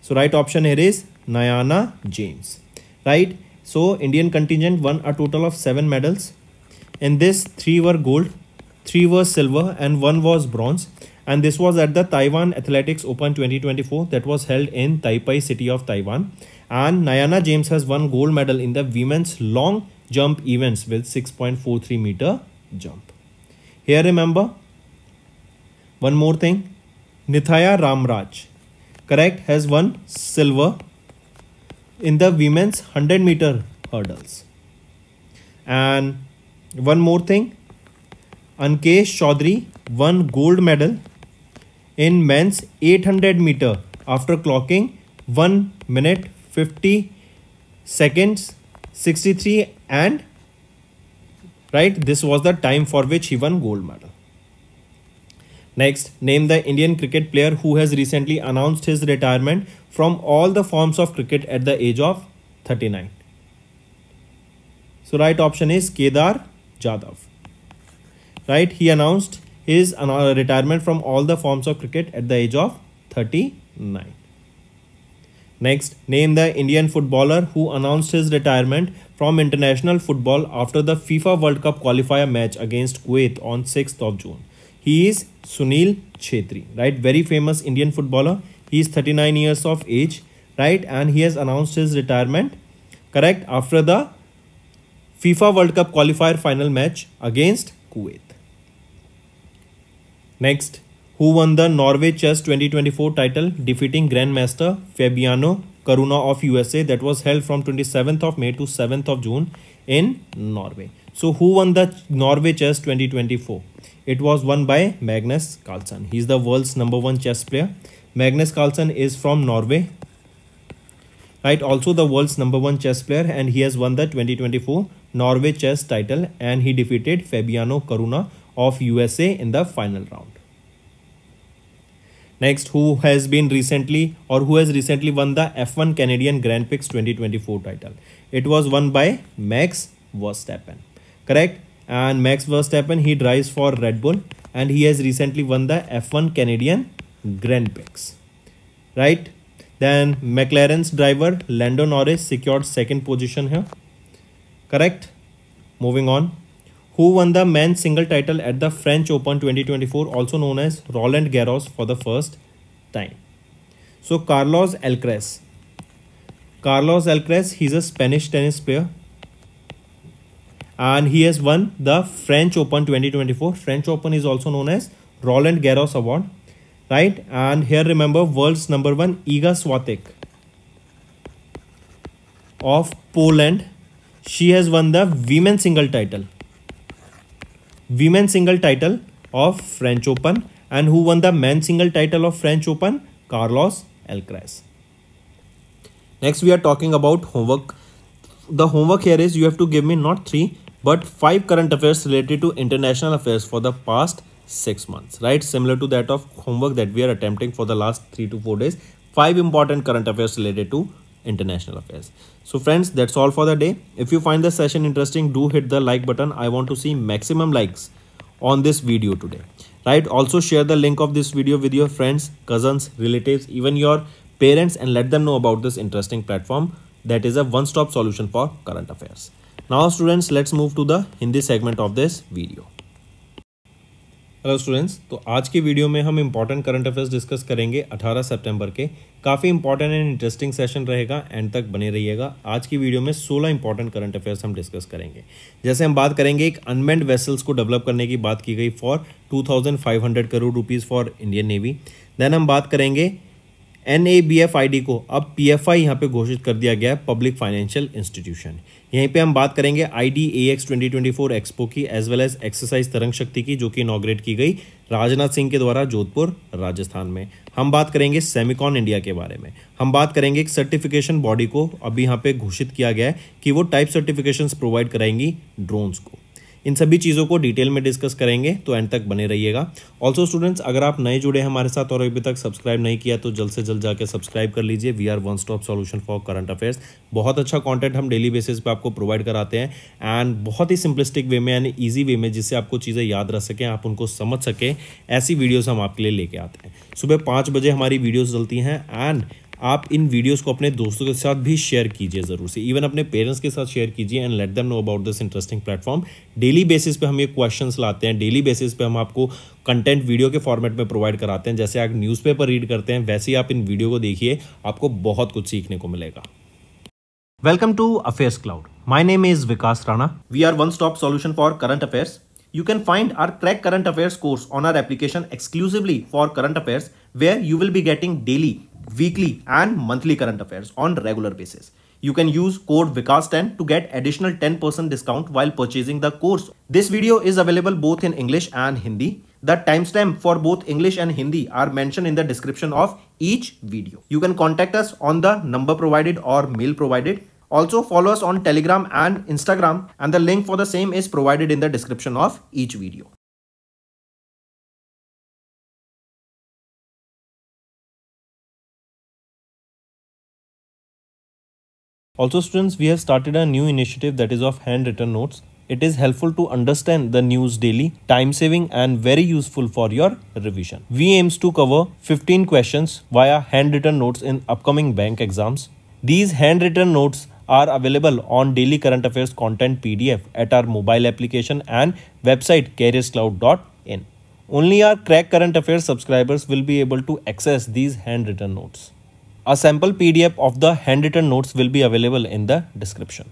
So, right option here is Nayana James. Right? So Indian contingent won a total of seven medals. In this, three were gold, three were silver, and one was bronze. And this was at the Taiwan Athletics Open 2024 that was held in Taipei city of Taiwan. And Nayana James has won gold medal in the women's long jump events with 6.43 meter jump. Here remember, one more thing, Nithaya Ramraj, correct, has won silver in the women's 100 meter hurdles. And one more thing, Ankesh Chaudhary won gold medal in men's 800 meter after clocking 1 minute 50 seconds 63 and right this was the time for which he won gold medal next name the indian cricket player who has recently announced his retirement from all the forms of cricket at the age of 39. So right option is Kedar Jadhav. Right, he announced his retirement from all the forms of cricket at the age of 39. Next, name the Indian footballer who announced his retirement from international football after the FIFA World Cup qualifier match against Kuwait on 6th of June. He is Sunil Chhetri. right? Very famous Indian footballer. He is 39 years of age, right? And he has announced his retirement, correct? After the FIFA World Cup qualifier final match against Kuwait. Next, who won the Norway Chess 2024 title, defeating Grandmaster Fabiano Karuna of USA that was held from 27th of May to 7th of June in Norway. So who won the Norway Chess 2024? It was won by Magnus Carlsen. He's the world's number one chess player Magnus Carlsen is from Norway. Right, also the world's number one chess player and he has won the 2024 Norway chess title and he defeated Fabiano Caruna of USA in the final round. Next, who has been recently or who has recently won the F1 Canadian Grand Prix 2024 title? It was won by Max Verstappen, correct? And Max Verstappen, he drives for Red Bull and he has recently won the F1 Canadian Grand Prix, right? Then McLaren's driver Lando Norris secured second position here, correct? Moving on, who won the men's single title at the French Open 2024, also known as Roland Garros, for the first time? So Carlos Alcaraz. Carlos Alcaraz, he's a Spanish tennis player and he has won the French Open 2024. French Open is also known as Roland Garros Award right and here remember world's number one Iga Swiatek of Poland she has won the women single title women single title of French Open and who won the men single title of French Open Carlos Alcaraz next we are talking about homework the homework here is you have to give me not 3 but 5 current affairs related to international affairs for the past six months, right? Similar to that of homework that we are attempting for the last three to four days. Five important current affairs related to international affairs. So friends, that's all for the day. If you find the session interesting, do hit the like button. I want to see maximum likes on this video today, right? Also share the link of this video with your friends, cousins, relatives, even your parents and let them know about this interesting platform that is a one-stop solution for current affairs. Now students, let's move to the Hindi segment of this video. Hello students तो आज की video में हम important current affairs discuss करेंगे 18 सितंबर के काफ़ी important and interesting session रहेगा एंड तक बने रहिएगा आज की वीडियो में 16 इंपॉर्टेंट करंट अफेयर्स हम डिस्कस करेंगे जैसे हम बात करेंगे एक अनमेंड वेसल्स को डेवलप करने की बात की गई for two crore rupees for Indian navy then हम बात करेंगे N A B F I D को अब पी एफ आई यहाँ पर घोषित कर दिया गया है पब्लिक फाइनेंशियल इंस्टीट्यूशन यहीं पे हम बात करेंगे I D A X twenty twenty four expo की as well as exercise Tarang Shakti की जो कि इनाग्रेट की गई राजनाथ सिंह के द्वारा जोधपुर राजस्थान में हम बात करेंगे सेमिकॉन इंडिया के बारे में हम बात करेंगे एक सर्टिफिकेशन बॉडी को अभी यहाँ पे घोषित किया गया है कि वो टाइप सर्टिफिकेशन प्रोवाइड कराएंगी ड्रोन्स को इन सभी चीज़ों को डिटेल में डिस्कस करेंगे तो एंड तक बने रहिएगा ऑल्सो स्टूडेंट्स अगर आप नए जुड़े हमारे साथ और अभी तक सब्सक्राइब नहीं किया तो जल्द से जल्द जाकर सब्सक्राइब कर लीजिए we are one stop solution for current affairs बहुत अच्छा कॉन्टेंट हम डेली बेसिस पर आपको प्रोवाइड कराते हैं एंड बहुत ही सिंपलिस्टिक वे में यानी ईजी वे में जिससे आपको चीज़ें याद रख सकें आप उनको समझ सकें ऐसी वीडियोज़ हम आपके लिए लेके आते हैं सुबह पाँच बजे हमारी वीडियोज़ चलती हैं एंड आप इन वीडियोस को अपने दोस्तों के साथ भी शेयर कीजिए ज़रूर से इवन अपने पेरेंट्स के साथ शेयर कीजिए and let them know about this interesting platform daily basis पे हम ये क्वेश्चंस लाते हैं डेली बेसिस पे हम आपको कंटेंट वीडियो के फॉर्मेट में प्रोवाइड कराते हैं जैसे आप न्यूज़पेपर रीड करते हैं वैसे ही आप इन वीडियो को देखिए आपको बहुत कुछ सीखने को मिलेगा welcome to affairs cloud my name is Vikas Rana we are one stop solution for current affairs You can find our Crack Current Affairs course on our application exclusively for current affairs where you will be getting daily weekly and monthly current affairs on regular basis. You can use code VICAS10 to get additional 10% discount while purchasing the course. This video is available both in English and Hindi. The timestamp for both English and Hindi are mentioned in the description of each video. You can contact us on the number provided or mail provided. Also follow us on Telegram and Instagram and the link for the same is provided in the description of each video. Also students, we have started a new initiative that is of handwritten notes. It is helpful to understand the news daily, time saving and very useful for your revision. We aims to cover 15 questions via handwritten notes in upcoming bank exams. These handwritten notes are available on daily current affairs content PDF at our mobile application and website careerscloud.in. Only our crack current affairs subscribers will be able to access these handwritten notes. A sample PDF of the handwritten notes will be available in the description.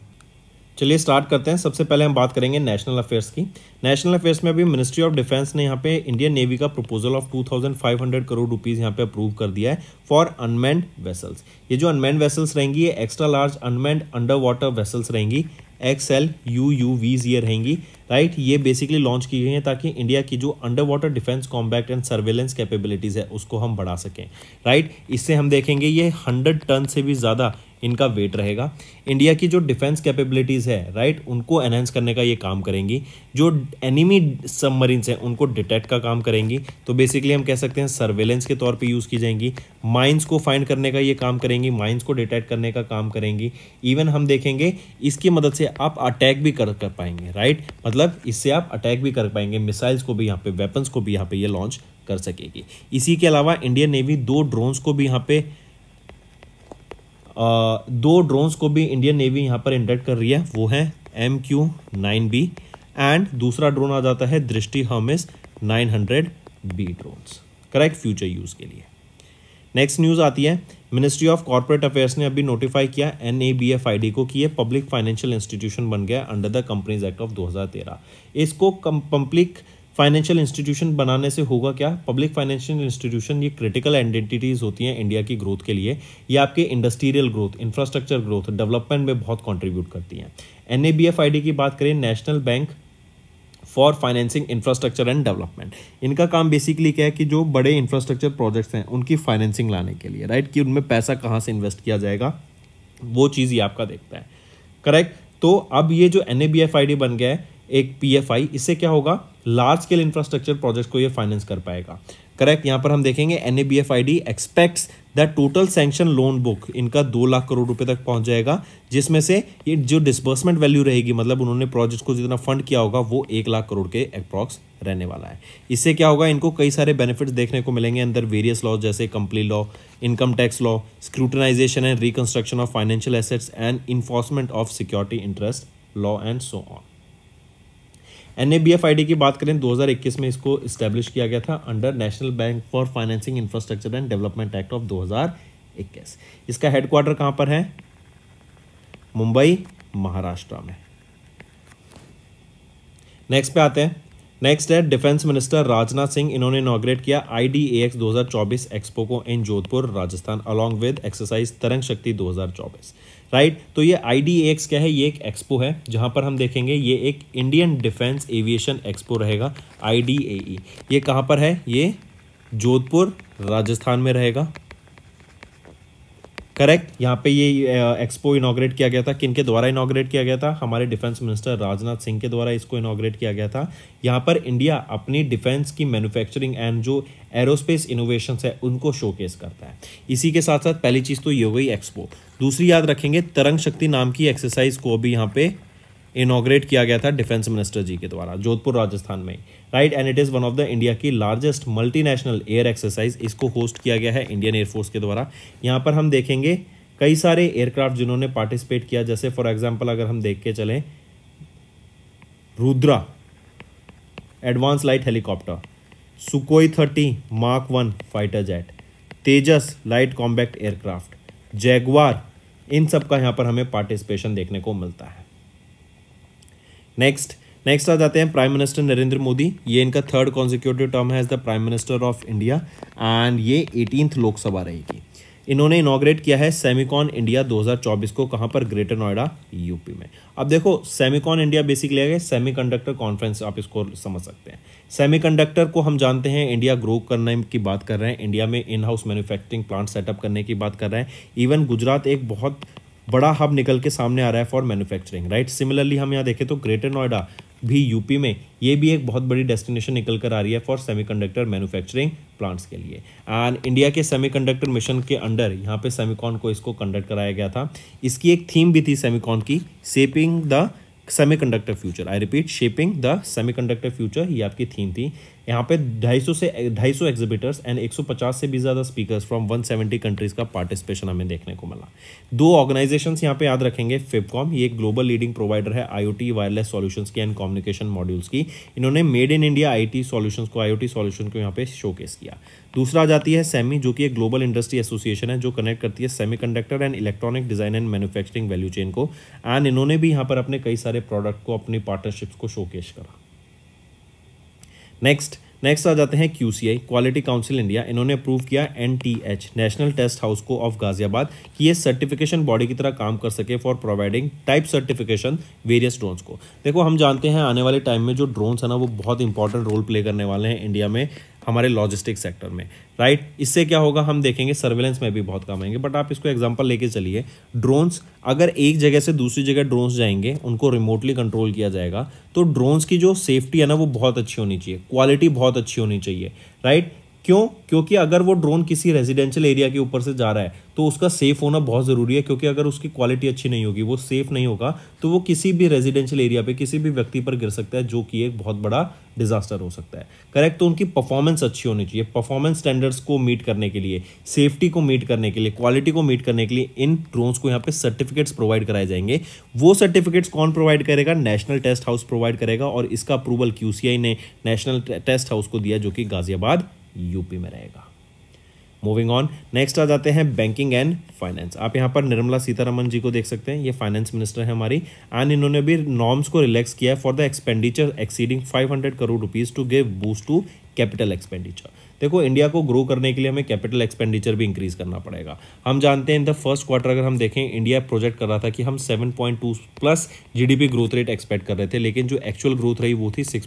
चलिए start करते हैं सबसे पहले हम बात करेंगे national affairs की national affairs में अभी मिनिस्ट्री ऑफ डिफेंस ने यहाँ पे इंडियन नेवी का प्रपोजल ऑफ 2500 करोड़ रुपीस यहाँ पे अप्रूव कर दिया है फॉर अनमैंड वेसल्स ये जो अनमैंड वेसल्स रहेंगी ये extra large unmanned under water vessels रहेंगी X L U U Vs ये रहेंगी राइट ये बेसिकली लॉन्च की गई हैं ताकि इंडिया की जो under water defence combat and surveillance capabilities है उसको हम बढ़ा सकें राइट इससे हम देखेंगे ये हंड्रेड टन से भी ज़्यादा इनका वेट रहेगा इंडिया की जो डिफेंस कैपेबिलिटीज़ है राइट उनको एनहेंस करने का ये काम करेंगी जो एनिमी सबमरीन्स हैं उनको डिटेक्ट का काम करेंगी तो बेसिकली हम कह सकते हैं सर्वेलेंस के तौर पे यूज़ की जाएंगी माइंस को फाइंड करने का ये काम करेंगी माइंस को डिटेक्ट करने का काम करेंगी इवन हम देखेंगे इसकी मदद से आप अटैक भी कर कर पाएंगे राइट मतलब इससे आप अटैक भी कर पाएंगे मिसाइल्स को भी यहाँ पे वेपन्स को भी यहाँ पर ये लॉन्च कर सकेगी इसी के अलावा इंडियन नेवी दो ड्रोन्स को भी यहाँ पर दो ड्रोन्स को भी इंडियन नेवी यहाँ पर इंडक्ट कर रही है वो है M Q nine B and दूसरा ड्रोन आ जाता है Drishti Hermes nine hundred B drones correct future use के लिए नेक्स्ट न्यूज़ आती है मिनिस्ट्री ऑफ कॉर्पोरेट अफेयर्स ने अभी नोटिफाई किया N A B F I D को कि यह पब्लिक फाइनेंशियल इंस्टीट्यूशन बन गया under the companies act of 2013 इसको पब्लिक फाइनेंशियल इंस्टीट्यूशन बनाने से होगा क्या पब्लिक फाइनेंशियल इंस्टीट्यूशन ये क्रिटिकल आइडेंटिटीज होती हैं इंडिया की ग्रोथ के लिए ये आपके industrial growth infrastructure growth development में बहुत कॉन्ट्रीब्यूट करती हैं एन ए की बात करें national bank for financing infrastructure and development इनका काम बेसिकली क्या है कि जो बड़े इंफ्रास्ट्रक्चर प्रोजेक्ट्स हैं उनकी फाइनेंसिंग लाने के लिए राइट कि उनमें पैसा कहाँ से इन्वेस्ट किया जाएगा वो चीज़ ये आपका देखता है करेक्ट तो अब ये जो एन बन गया है एक पीएफआई इससे क्या होगा लार्ज स्केल इंफ्रास्ट्रक्चर प्रोजेक्ट को ये फाइनेंस कर पाएगा करेक्ट यहाँ पर हम देखेंगे N A B F I D expects the total sanction loan book इनका दो लाख करोड़ रुपए तक पहुंच जाएगा जिसमें से ये जो डिसबर्समेंट वैल्यू रहेगी मतलब उन्होंने प्रोजेक्ट को जितना फंड किया होगा वो एक लाख करोड़ के अप्रॉक्स रहने वाला है इससे क्या होगा इनको कई सारे बेनिफिट्स देखने को मिलेंगे अंदर वेरियस लॉ जैसे company law income tax law scrutinization and reconstruction of financial assets and enforcement of security interest law and so on N A की बात करें 2021 में इसको इस्टेब्लिश किया गया था under national bank for financing infrastructure and development act of 2021 इसका headquarter कहां पर है मुंबई महाराष्ट्र में नेक्स्ट पे आते हैं नेक्स्ट है डिफेंस मिनिस्टर राजनाथ सिंह इन्होंने इनोग्रेट किया आई डी एक्स दो एक्सपो को in Jodhpur Rajasthan along with exercise Tarang Shakti दो राइट तो ये आई क्या है ये एक एक्सपो है जहाँ पर हम देखेंगे ये एक इंडियन डिफेंस एविएशन एक्सपो रहेगा आई e. ये कहाँ पर है ये जोधपुर राजस्थान में रहेगा करेक्ट यहाँ पे ये एक्सपो इनाग्रेट किया गया था किन के द्वारा इनाग्रेट किया गया था हमारे डिफेंस मिनिस्टर राजनाथ सिंह के द्वारा इसको इनाग्रेट किया गया था यहाँ पर इंडिया अपनी डिफेंस की मैन्युफैक्चरिंग एंड जो एरोस्पेस इनोवेशन है उनको शोकेस करता है इसी के साथ साथ पहली चीज़ तो ये हो गई एक्सपो दूसरी याद रखेंगे तरंग शक्ति नाम की एक्सरसाइज को भी यहाँ पे इनाग्रेट किया गया था डिफेंस मिनिस्टर जी के द्वारा जोधपुर राजस्थान में right and it is one of the India की लार्जेस्ट मल्टीनेशनल एयर एक्सरसाइज इसको होस्ट किया गया है इंडियन एयरफोर्स के द्वारा यहाँ पर हम देखेंगे कई सारे एयरक्राफ्ट जिन्होंने पार्टिसिपेट किया जैसे फॉर एग्जाम्पल अगर हम देख के चलें Rudra advance light helicopter Sukhoi thirty mark one fighter jet Tejas light combat aircraft Jaguar इन सब का यहाँ पर हमें पार्टिसिपेशन देखने को मिलता है नेक्स्ट नेक्स्ट आ जाते हैं प्राइम मिनिस्टर नरेंद्र मोदी ये इनका थर्ड कॉन्जिक्यूटिव टर्म है as the prime minister of India and ये एटीनथ लोकसभा रहेगी इन्होंने इनाग्रेट किया है सेमिकॉन इंडिया 2024 को कहाँ पर ग्रेटर नोएडा यूपी में अब देखो सेमिकॉन इंडिया बेसिकली है सेमीकंडक्टर कॉन्फ्रेंस आप इसको समझ सकते हैं सेमीकंडक्टर को हम जानते हैं इंडिया ग्रो करने की बात कर रहे हैं इंडिया में in house manufacturing plant setup करने की बात कर रहे हैं इवन गुजरात एक बहुत बड़ा हब निकल के सामने आ रहा है फॉर मैन्युफैक्चरिंग राइट सिमिलरली हम यहाँ देखें तो ग्रेटर नोएडा भी यूपी में ये भी एक बहुत बड़ी डेस्टिनेशन निकल कर आ रही है फॉर सेमीकंडक्टर मैन्युफैक्चरिंग प्लांट्स के लिए एंड इंडिया के सेमीकंडक्टर मिशन के अंडर यहाँ पे सेमीकॉन को इसको कंडक्ट कराया गया था इसकी एक थीम भी थी सेमीकॉन की shaping the semiconductor future I repeat shaping the semiconductor future ये आपकी थीम थी यहाँ पे 250 से 250 एग्जिबिटर्स एंड 150 से भी ज़्यादा स्पीकर्स फ्रॉम 170 कंट्रीज़ का पार्टिसिपेशन हमें देखने को मिला दो ऑर्गेनाइजेशंस यहाँ पे याद रखेंगे फिपकॉम ये एक ग्लोबल लीडिंग प्रोवाइडर है आईओटी वायरलेस सॉल्यूशंस की एंड कम्युनिकेशन मॉड्यूल्स की इन्होंने made in India IT solutions को आईओटी सॉल्यूशन को यहाँ पे शोकेस किया दूसरा आ जाती है सेमी जो कि एक ग्लोबल इंडस्ट्री एसोसिएशन है जो कनेक्ट करती है semi and electronic design and manufacturing value chain को एंड इन्होंने भी यहाँ पर अपने कई सारे प्रोडक्ट को अपनी पार्टनरशिप्स को शोकेश करा नेक्स्ट नेक्स्ट आ जाते हैं Q C I quality council India इन्होंने अप्रूव किया N T H national test house को ऑफ गाजियाबाद कि ये सर्टिफिकेशन बॉडी की तरह काम कर सके for providing type certification various drones को देखो हम जानते हैं आने वाले टाइम में जो ड्रोन्स है ना वो बहुत इंपॉर्टेंट रोल प्ले करने वाले हैं इंडिया में हमारे लॉजिस्टिक सेक्टर में राइट इससे क्या होगा हम देखेंगे सर्वेलेंस में भी बहुत काम आएंगे बट आप इसको एग्जाम्पल लेके चलिए ड्रोन्स अगर एक जगह से दूसरी जगह ड्रोन्स जाएंगे उनको रिमोटली कंट्रोल किया जाएगा तो ड्रोन्स की जो सेफ्टी है ना वो बहुत अच्छी होनी चाहिए क्वालिटी बहुत अच्छी होनी चाहिए राइट क्यों क्योंकि अगर वो ड्रोन किसी रेजिडेंशियल एरिया के ऊपर से जा रहा है तो उसका सेफ होना बहुत ज़रूरी है क्योंकि अगर उसकी क्वालिटी अच्छी नहीं होगी वो सेफ नहीं होगा तो वो किसी भी रेजिडेंशियल एरिया पे किसी भी व्यक्ति पर गिर सकता है जो कि एक बहुत बड़ा डिजास्टर हो सकता है करेक्ट तो उनकी परफॉर्मेंस अच्छी होनी चाहिए परफॉर्मेंस स्टैंडर्ड्स को मीट करने के लिए सेफ्टी को मीट करने के लिए क्वालिटी को मीट करने के लिए इन ड्रोन्स को यहाँ पे सर्टिफिकेट्स प्रोवाइड कराए जाएंगे वो सर्टिफिकेट्स कौन प्रोवाइड करेगा नेशनल टेस्ट हाउस प्रोवाइड करेगा और इसका अप्रूवल क्यू ने नेशनल टेस्ट हाउस को दिया जो कि गाजियाबाद यूपी में रहेगा मूविंग ऑन नेक्स्ट आ जाते हैं बैंकिंग एंड फाइनेंस आप यहाँ पर निर्मला सीतारमन जी को देख सकते हैं ये फाइनेंस मिनिस्टर है हमारी एंड इन्होंने भी नॉर्म्स को रिलैक्स किया है for the expenditure exceeding 500 crore rupees to give boost to capital expenditure देखो इंडिया को ग्रो करने के लिए हमें कैपिटल एक्सपेंडिचर भी इंक्रीज करना पड़ेगा हम जानते हैं इन द फर्स्ट क्वार्टर अगर हम देखें इंडिया प्रोजेक्ट कर रहा था कि हम 7.2 plus GDP growth rate expect कर रहे थे लेकिन जो एक्चुअल ग्रोथ रही वो थी 6.7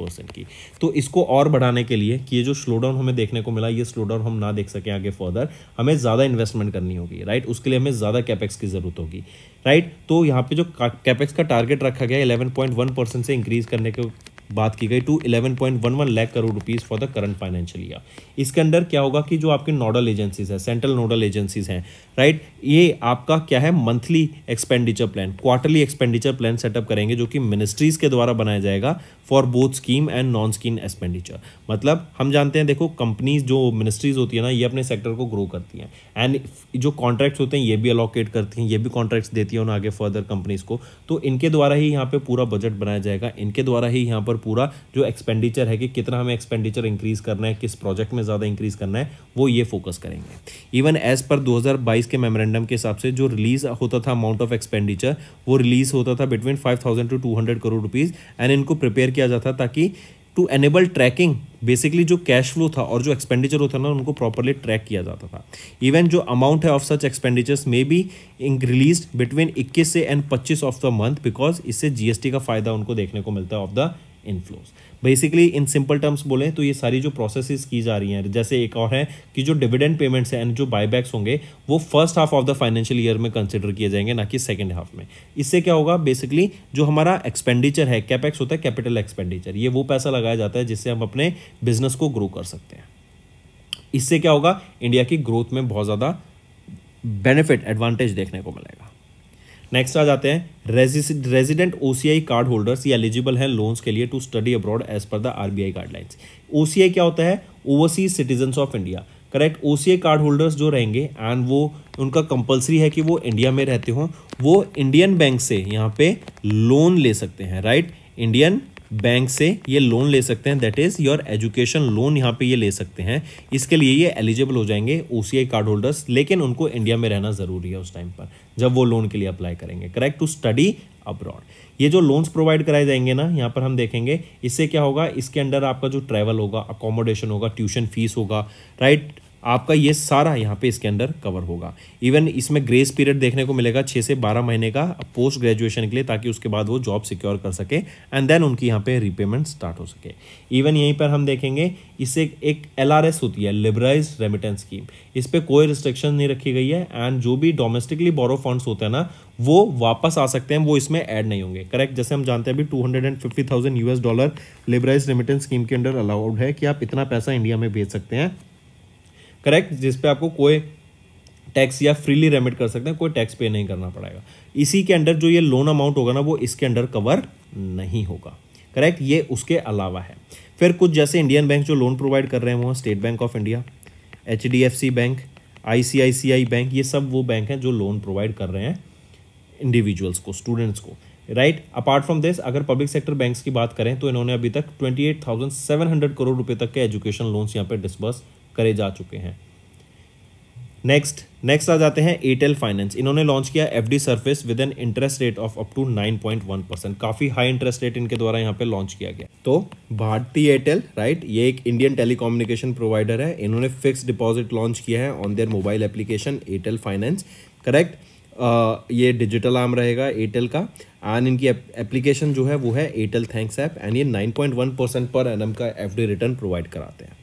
परसेंट की तो इसको और बढ़ाने के लिए कि ये जो स्लोडाउन हमें देखने को मिला ये स्लोडाउन हम ना देख सकें आगे फर्दर हमें ज़्यादा इन्वेस्टमेंट करनी होगी राइट उसके लिए हमें ज़्यादा कैपेक्स की ज़रूरत होगी राइट तो यहाँ पे जो कैपेक्स का टारगेट रखा गया इलेवन परसेंट से इंक्रीज करने के बात की गई to 11.11 lakh crore rupees for the current financial year इसके अंदर क्या होगा कि जो आपके नोडल एजेंसीज हैं सेंट्रल नोडल एजेंसीज हैं राइट ये आपका क्या है monthly expenditure plan quarterly expenditure plan setup करेंगे जो कि मिनिस्ट्रीज के द्वारा बनाया जाएगा for both scheme and non scheme expenditure मतलब हम जानते हैं देखो कंपनीज जो मिनिस्ट्रीज होती है ना ये अपने सेक्टर को ग्रो करती हैं एंड जो कॉन्ट्रैक्ट्स होते हैं ये भी अलोकेट करती हैं ये भी कॉन्ट्रैक्ट्स देती हैं उन्हें आगे फर्दर कंपनीज को तो इनके द्वारा ही यहाँ पर पूरा बजट बनाया जाएगा इनके द्वारा ही यहाँ पर पूरा जो एक्सपेंडिचर है कि कितना हमें एक्सपेंडिचर इंक्रीज़ करना है किस प्रोजेक्ट में ज़्यादा इंक्रीज़ करना है वो ये फोकस करेंगे इवन एज़ पर 2022 के मेमोरेंडम के हिसाब से जो रिलीज़ होता था अमाउंट ऑफ एक्सपेंडिचर वो रिलीज़ होता था between five to two crore rupees and इनको प्रिपेयर किया जाता ताकि टू एनेबल ट्रैकिंग बेसिकली जो कैश फ्लो था और जो एक्सपेंडिचर होता ना उनको प्रॉपरली ट्रैक किया जाता था इवन जो अमाउंट है of such expenditures may be in release between 21 से and 25 of the month because इससे जीएसटी का फायदा उनको देखने को मिलता है of the inflows basically in simple terms बोले तो ये सारी जो प्रोसेसेस की जा रही हैं जैसे एक और है कि जो डिविडेंड पेमेंट्स हैं जो बायबैक्स होंगे वो first half of the financial year में कंसिडर किए जाएंगे ना कि सेकेंड हाफ में इससे क्या होगा बेसिकली जो हमारा एक्सपेंडिचर है कैपेक्स होता है कैपिटल एक्सपेंडिचर ये वो पैसा लगाया जाता है जिससे हम अपने बिजनेस को ग्रो कर सकते हैं इससे क्या होगा इंडिया की ग्रोथ में बहुत ज़्यादा बेनिफिट एडवांटेज देखने को मिलेगा नेक्स्ट आ जाते हैं रेजिडेंट ओसीआई कार्ड होल्डर्स ये एलिजिबल हैं लोन्स के लिए to study abroad as per the RBI guidelines OCI क्या होता है overseas citizen of India correct OCI card holders जो रहेंगे एंड वो उनका कंपलसरी है कि वो इंडिया में रहते हों वो इंडियन बैंक से यहाँ पे लोन ले सकते हैं राइट इंडियन बैंक से ये लोन ले सकते हैं that is your education loan यहाँ पे ये ले सकते हैं इसके लिए ये एलिजिबल हो जाएंगे ओ कार्ड होल्डर्स लेकिन उनको इंडिया में रहना ज़रूरी है उस टाइम पर जब वो लोन के लिए अप्लाई करेंगे करेक्ट टू स्टडी अब्रॉड ये जो लोन्स प्रोवाइड कराए जाएंगे ना यहाँ पर हम देखेंगे इससे क्या होगा इसके अंडर आपका जो ट्रैवल होगा अकोमोडेशन होगा ट्यूशन फीस होगा राइट right? आपका ये सारा यहाँ पे इसके अंदर कवर होगा इवन इसमें ग्रेस पीरियड देखने को मिलेगा छः से बारह महीने का पोस्ट ग्रेजुएशन के लिए ताकि उसके बाद वो जॉब सिक्योर कर सके एंड देन उनकी यहाँ पे रीपेमेंट स्टार्ट हो सके इवन यहीं पर हम देखेंगे इससे एक एल होती है लिबराइज रेमिटेंस स्कीम इस पर कोई रिस्ट्रिक्शन नहीं रखी गई है एंड जो भी डोमेस्टिकली बोरो फंड्स होते हैं ना वो वापस आ सकते हैं वो इसमें ऐड नहीं होंगे करेक्ट जैसे हम जानते हैं अभी two hundred and fifty thousand US dollar liberalise remittance scheme के अंडर अलाउड है कि आप इतना पैसा इंडिया में भेज सकते हैं करेक्ट जिस पे आपको कोई टैक्स या फ्रीली रेमिट कर सकते हैं कोई टैक्स पे नहीं करना पड़ेगा इसी के अंडर जो ये लोन अमाउंट होगा ना वो इसके अंडर कवर नहीं होगा करेक्ट ये उसके अलावा है फिर कुछ जैसे इंडियन बैंक जो लोन प्रोवाइड कर रहे हैं वो state bank of India H bank I bank ये सब वो बैंक हैं जो लोन प्रोवाइड कर रहे हैं इंडिविजुअल्स को स्टूडेंट्स को राइट अपार्ट फ्रॉम दिस अगर पब्लिक सेक्टर बैंक्स की बात करें तो इन्होंने अभी तक 28,700 करोड़ रुपए तक के एजुकेशन लोन्स यहाँ पे डिसबर्स करे जा चुके हैं नेक्स्ट नेक्स्ट आ जाते हैं एयरटेल फाइनेंस इन्होंने लॉन्च किया F D service with an interest rate of up to nine point one percent काफ़ी हाई इंटरेस्ट रेट इनके द्वारा यहाँ पे लॉन्च किया गया तो भारतीय एयरटेल राइट ये एक इंडियन टेलीकोम्युनिकेशन प्रोवाइडर है इन्होंने फिक्स डिपॉजिट लॉन्च किया है on their mobile application Airtel finance correct ये डिजिटल आर्म रहेगा एयरटेल का एंड इनकी एप्लीकेशन जो है वो है एयरटेल थैंक्स ऐप एंड ये नाइन पॉइंट वन परसेंट पर एन का एफ डी रिटर्न प्रोवाइड कराते हैं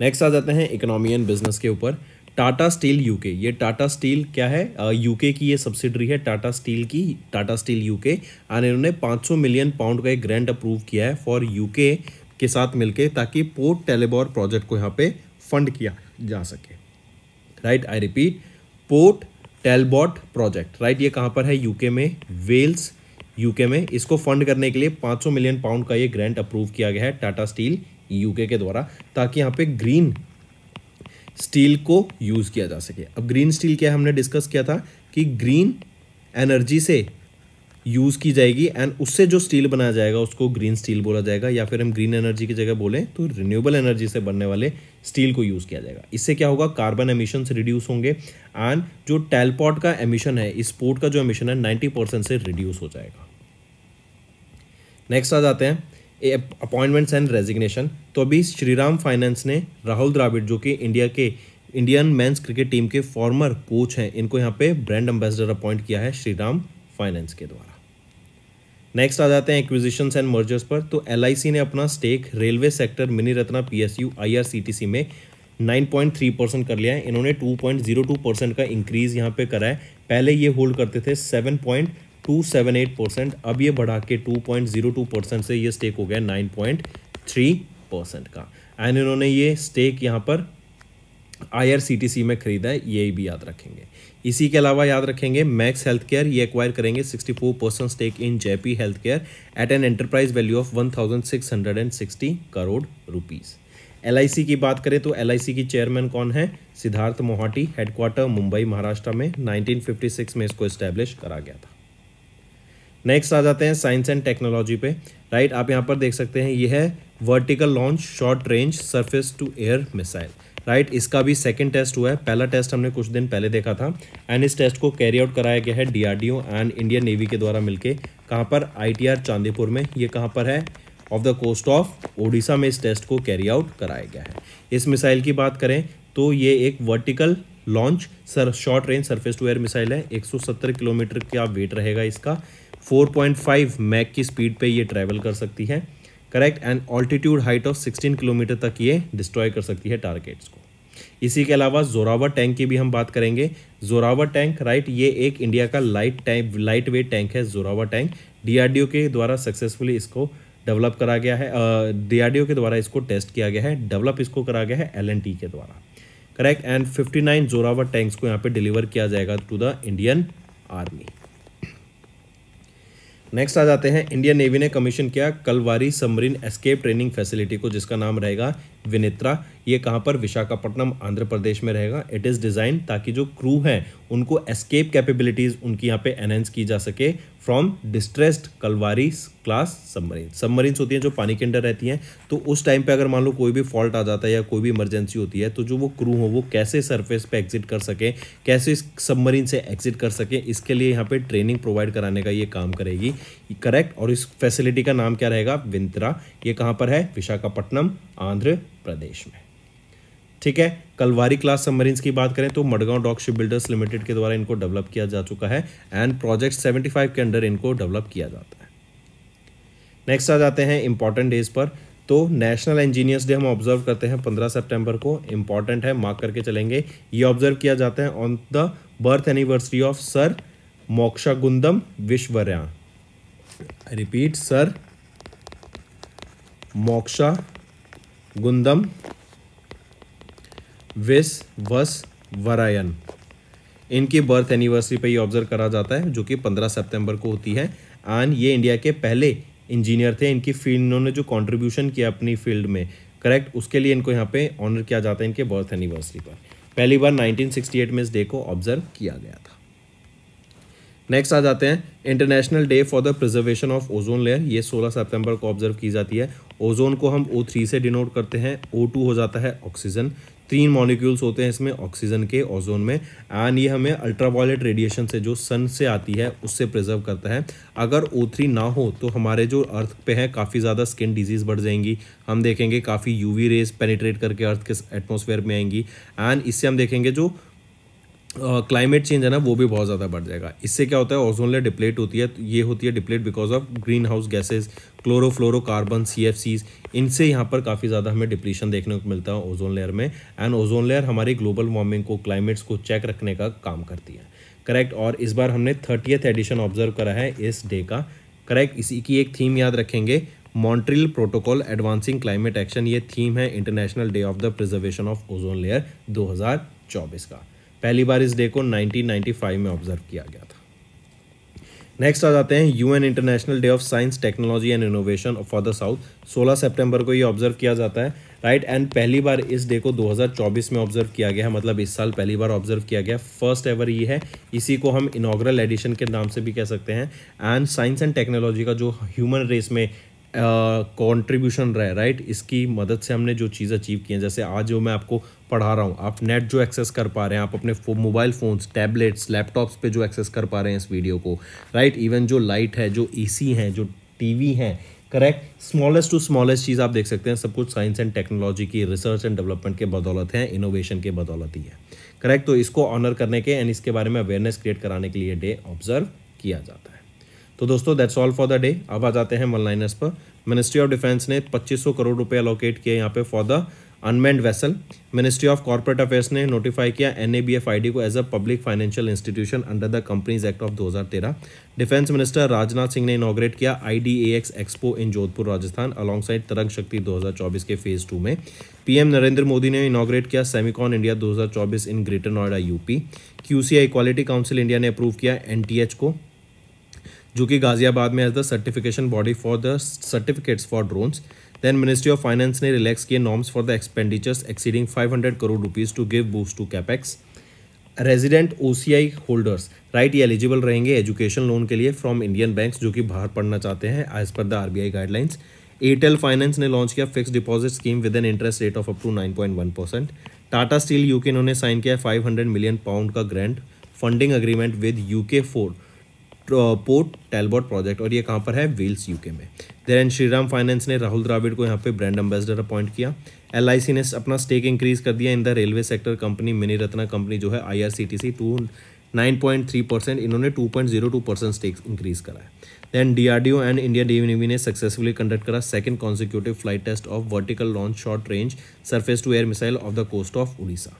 नेक्स्ट आ जाते हैं इकोनॉमी एंड बिजनेस के ऊपर टाटा स्टील यूके ये टाटा स्टील क्या है यूके की ये सब्सिडरी है टाटा स्टील की टाटा स्टील यूके एंड इन्होंने 500 मिलियन पाउंड का एक ग्रांट अप्रूव किया है फॉर यूके के साथ मिलके ताकि पोर्ट टेलेबॉर प्रोजेक्ट को यहाँ पे फंड किया जा सके right I repeat Port Talbot project right ये कहाँ पर है यूके में वेल्स यूके में इसको फंड करने के लिए पाँच मिलियन पाउंड का ये ग्रांट अप्रूव किया गया है टाटा स्टील यूके के द्वारा ताकि यहाँ पे ग्रीन स्टील को यूज़ किया जा सके अब ग्रीन स्टील क्या हमने डिस्कस किया था कि ग्रीन एनर्जी से यूज़ की जाएगी एंड उससे जो स्टील बनाया जाएगा उसको ग्रीन स्टील बोला जाएगा या फिर हम ग्रीन एनर्जी की जगह बोलें तो रिन्यूएबल एनर्जी से बनने वाले स्टील को यूज़ किया जाएगा इससे क्या होगा कार्बन एमिशन्स रिड्यूस होंगे एंड जो टेलपॉट का एमिशन है इस पोर्ट का जो एमिशन है नाइन्टी परसेंट से रिड्यूस हो जाएगा नेक्स्ट आ जाते हैं अपॉइंटमेंट्स एंड रेजिग्नेशन तो अभी श्रीराम फाइनेंस ने राहुल द्राविड जो कि इंडिया के इंडियन मेंस क्रिकेट टीम के फॉर्मर कोच हैं इनको यहाँ पे ब्रांड एम्बेसडर अपॉइंट किया है श्रीराम फाइनेंस के द्वारा नेक्स्ट आ जाते हैं एक्विजिशन एंड मर्जर्स पर तो एल ने अपना stake railway sector mini Ratna P S में 9.3 परसेंट कर लिया है इन्होंने 2.02 परसेंट का इंक्रीज यहाँ पे करा है पहले ये होल्ड करते थे टू सेवन एट परसेंट अब ये बढ़ा के two point zero two percent से ये स्टेक हो गया नाइन पॉइंट थ्री परसेंट का एंड इन्होंने ये स्टेक यहाँ पर आई में खरीदा है ये भी याद रखेंगे इसी के अलावा याद रखेंगे मैक्स हेल्थ केयर ये एक्वायर करेंगे 64 percent stake in JP health care at an enterprise value of 1660 crore rupees L की बात करें तो एल की चेयरमैन कौन है सिद्धार्थ मोहाटी हेडक्वार्टर मुंबई महाराष्ट्र में 1956 में इसको इस्टेब्लिश करा गया था नेक्स्ट आ जाते हैं साइंस एंड टेक्नोलॉजी पे राइट आप यहाँ पर देख सकते हैं ये है vertical launch short range surface to air missile right इसका भी सेकेंड टेस्ट हुआ है पहला टेस्ट हमने कुछ दिन पहले देखा था एंड इस टेस्ट को कैरी आउट कराया गया है डीआरडीओ एंड इंडियन नेवी के द्वारा मिलके कहाँ पर आईटीआर चांदीपुर में ये कहाँ पर है of the coast of Odisha में इस टेस्ट को कैरी आउट कराया गया है इस मिसाइल की बात करें तो ये एक vertical launch sir short range surface to air missile है एक किलोमीटर का वेट रहेगा इसका 4.5 मैक की स्पीड पे ये ट्रैवल कर सकती है correct and altitude height of 16 kilometre तक ये डिस्ट्रॉय कर सकती है टारगेट्स को इसी के अलावा जोरावर टैंक की भी हम बात करेंगे जोरावर टैंक राइट ये एक इंडिया का light tank light weight tank है जोरावर टैंक डी के द्वारा सक्सेसफुली इसको डेवलप करा गया है डी के द्वारा इसको टेस्ट किया गया है डेवलप इसको करा गया है एल के द्वारा करेक्ट एंड 59 जोरावर टैंक्स को यहाँ पे डिलीवर किया जाएगा to the Indian army next आ जाते हैं इंडियन नेवी ने कमीशन किया Kalvari submarine escape training facility को जिसका नाम रहेगा विनेत्रा ये कहाँ पर विशाखापट्टनम आंध्र प्रदेश में रहेगा इट इज़ डिज़ाइन ताकि जो क्रू हैं उनको एस्केप कैपेबिलिटीज़ उनकी यहाँ पे एनहेंस की जा सके from distressed Kalvari class submarine submarines होती हैं जो पानी के अंदर रहती हैं तो उस टाइम पे अगर मान लो कोई भी फॉल्ट आ जाता है या कोई भी इमरजेंसी होती है तो जो वो क्रू हो वो कैसे सरफेस पे एग्जिट कर सकें कैसे सबमरीन से एग्जिट कर सकें इसके लिए यहाँ पे ट्रेनिंग प्रोवाइड कराने का ये काम करेगी करेक्ट और इस फैसिलिटी का नाम क्या रहेगा विंतरा ये कहाँ पर है विशाखापट्टनम आंध्र प्रदेश में ठीक है कलवारी क्लास सबमरीन्स की बात करें तो Madgaon dock ship builders limited के द्वारा इनको डेवलप किया जा चुका है एंड प्रोजेक्ट 75 के अंडर इनको डेवलप किया जाता है नेक्स्ट आ जाते हैं इंपॉर्टेंट डेज पर तो नेशनल इंजीनियर्स डे हम ऑब्जर्व करते हैं 15 सितंबर को इंपॉर्टेंट है मार्क करके चलेंगे ये ऑब्जर्व किया जाता है on the birth anniversary of sir Mokshagundam Visvesvaraya repeat sir Mokshagundam वस वरायन इनकी बर्थ एनिवर्सरी पे ये ऑब्जर्व करा जाता है जो कि 15 सितंबर को होती है एंड ये इंडिया के पहले इंजीनियर थे इनकी फील्ड इन्होंने जो कंट्रीब्यूशन किया अपनी फील्ड में करेक्ट उसके लिए इनको यहाँ पे ऑनर किया जाता है इनके बर्थ एनिवर्सरी पर पहली बार 1968 में इस डे को ऑब्जर्व किया गया था नेक्स्ट आ जाते हैं international day for the preservation of ozone layer ये 16 सितंबर को ऑब्जर्व की जाती है ओजोन को हम O3 से डिनोट करते हैं O2 हो जाता है ऑक्सीजन तीन मॉलिक्यूल्स होते हैं इसमें ऑक्सीजन के ओजोन में एंड ये हमें अल्ट्रावायलेट रेडिएशन से जो सन से आती है उससे प्रिजर्व करता है अगर ओ थ्री ना हो तो हमारे जो अर्थ पे हैं काफ़ी ज़्यादा स्किन डिजीज़ बढ़ जाएंगी हम देखेंगे काफ़ी यूवी रेज पेनिट्रेट करके अर्थ के एटमोसफेयर में आएंगी एंड इससे हम देखेंगे जो क्लाइमेट चेंज है ना वो भी बहुत ज़्यादा बढ़ जाएगा इससे क्या होता है ओजोन लेयर डिप्लेट होती है तो ये होती है deplete because of greenhouse gases chlorofluorocarbon C F Cs इनसे यहाँ पर काफ़ी ज़्यादा हमें डिप्लीशन देखने को मिलता है ओजोन लेयर में एंड ओजोन लेयर हमारी ग्लोबल वार्मिंग को क्लाइमेट्स को चेक रखने का काम करती है करेक्ट और इस बार हमने थर्टियथ एडिशन ऑब्जर्व करा है इस डे का करेक्ट इसी की एक थीम याद रखेंगे Montreal protocol advancing climate action ये थीम है international day of the preservation of ozone layer 2024 का पहली बार इस डे को 1995 में ऑब्जर्व किया गया था नेक्स्ट आ जाते हैं UN international day of science technology and innovation for the south 16 सितंबर को ये ऑब्जर्व किया जाता है राइट right? एंड पहली बार इस डे को 2024 में ऑब्जर्व किया गया है मतलब इस साल पहली बार ऑब्जर्व किया गया फर्स्ट एवर ये है इसी को हम इनाग्रल एडिशन के नाम से भी कह सकते हैं एंड साइंस एंड टेक्नोलॉजी का जो ह्यूमन रेस में कॉन्ट्रीब्यूशन uh, राइट इसकी मदद से हमने जो चीज़ अचीव की है जैसे आज जो मैं आपको पढ़ा रहा हूँ आप नेट जो एक्सेस कर पा रहे हैं आप अपने फो, मोबाइल फ़ोन्स टैबलेट्स लैपटॉप्स पे जो एक्सेस कर पा रहे हैं इस वीडियो को राइट इवन जो लाइट है जो एसी e हैं जो टीवी हैं करेक्ट स्मॉलेस्ट टू स्मॉलेस्ट चीज़ आप देख सकते हैं सब कुछ साइंस एंड टेक्नोलॉजी की रिसर्च एंड डेवलपमेंट के बदौलत है इनोवेशन के बदौलत ही है करेक्ट तो इसको ऑनर करने के एंड इसके बारे में अवेयरनेस क्रिएट कराने के लिए डे ऑब्जर्व किया जाता है तो दोस्तों that's all for the day अब आ जाते हैं वन लाइनर्स पर मिनिस्ट्री ऑफ डिफेंस ने 2500 करोड़ रुपए अलोकेट किए यहाँ पे for the unmanned vessel ministry of corporate affairs ने नोटिफाई किया एन को as a public financial institution under the companies act of 2013 defence minister Rajnath Singh ने इनोग्रेट किया I expo in Jodhpur Rajasthan alongside Tarang Shakti 2024 के फेज टू में पीएम नरेंद्र मोदी ने inaugurate किया Semicon India 2024 in Greater Noida UP QCI quality council India ने approve किया NTH को जो कि गाजियाबाद में as the certification body for the certificates for drones then ministry of finance ने रिलैक्स किए norms for the expenditures exceeding 500 crore rupees to give boost to capex resident O holders right ये eligible रहेंगे education loan के लिए from Indian banks जो कि बाहर पढ़ना चाहते हैं as per the I guidelines Airtel finance ने लॉन्च किया fix deposit scheme with an interest rate of up to one percent Tata steel के इन्होंने साइन किया हंड्रेड मिलियन पाउंड का grand funding agreement with K for Port Talbot project और ये कहाँ पर है वेल्स यूके में देन श्रीराम फाइनेंस ने राहुल द्राविड को यहाँ पे ब्रांड एम्बेसडर अपॉइंट किया एल ने अपना स्टेक इंक्रीज कर दिया in the railway sector company mini Ratna company जो है I R C T C two nine point three percent इन्होंने two point zero two percent stake increase करा है then D R D O and India navy ने successfully conduct करा second consecutive flight test of vertical launch short range surface to air missile off the coast of Orissa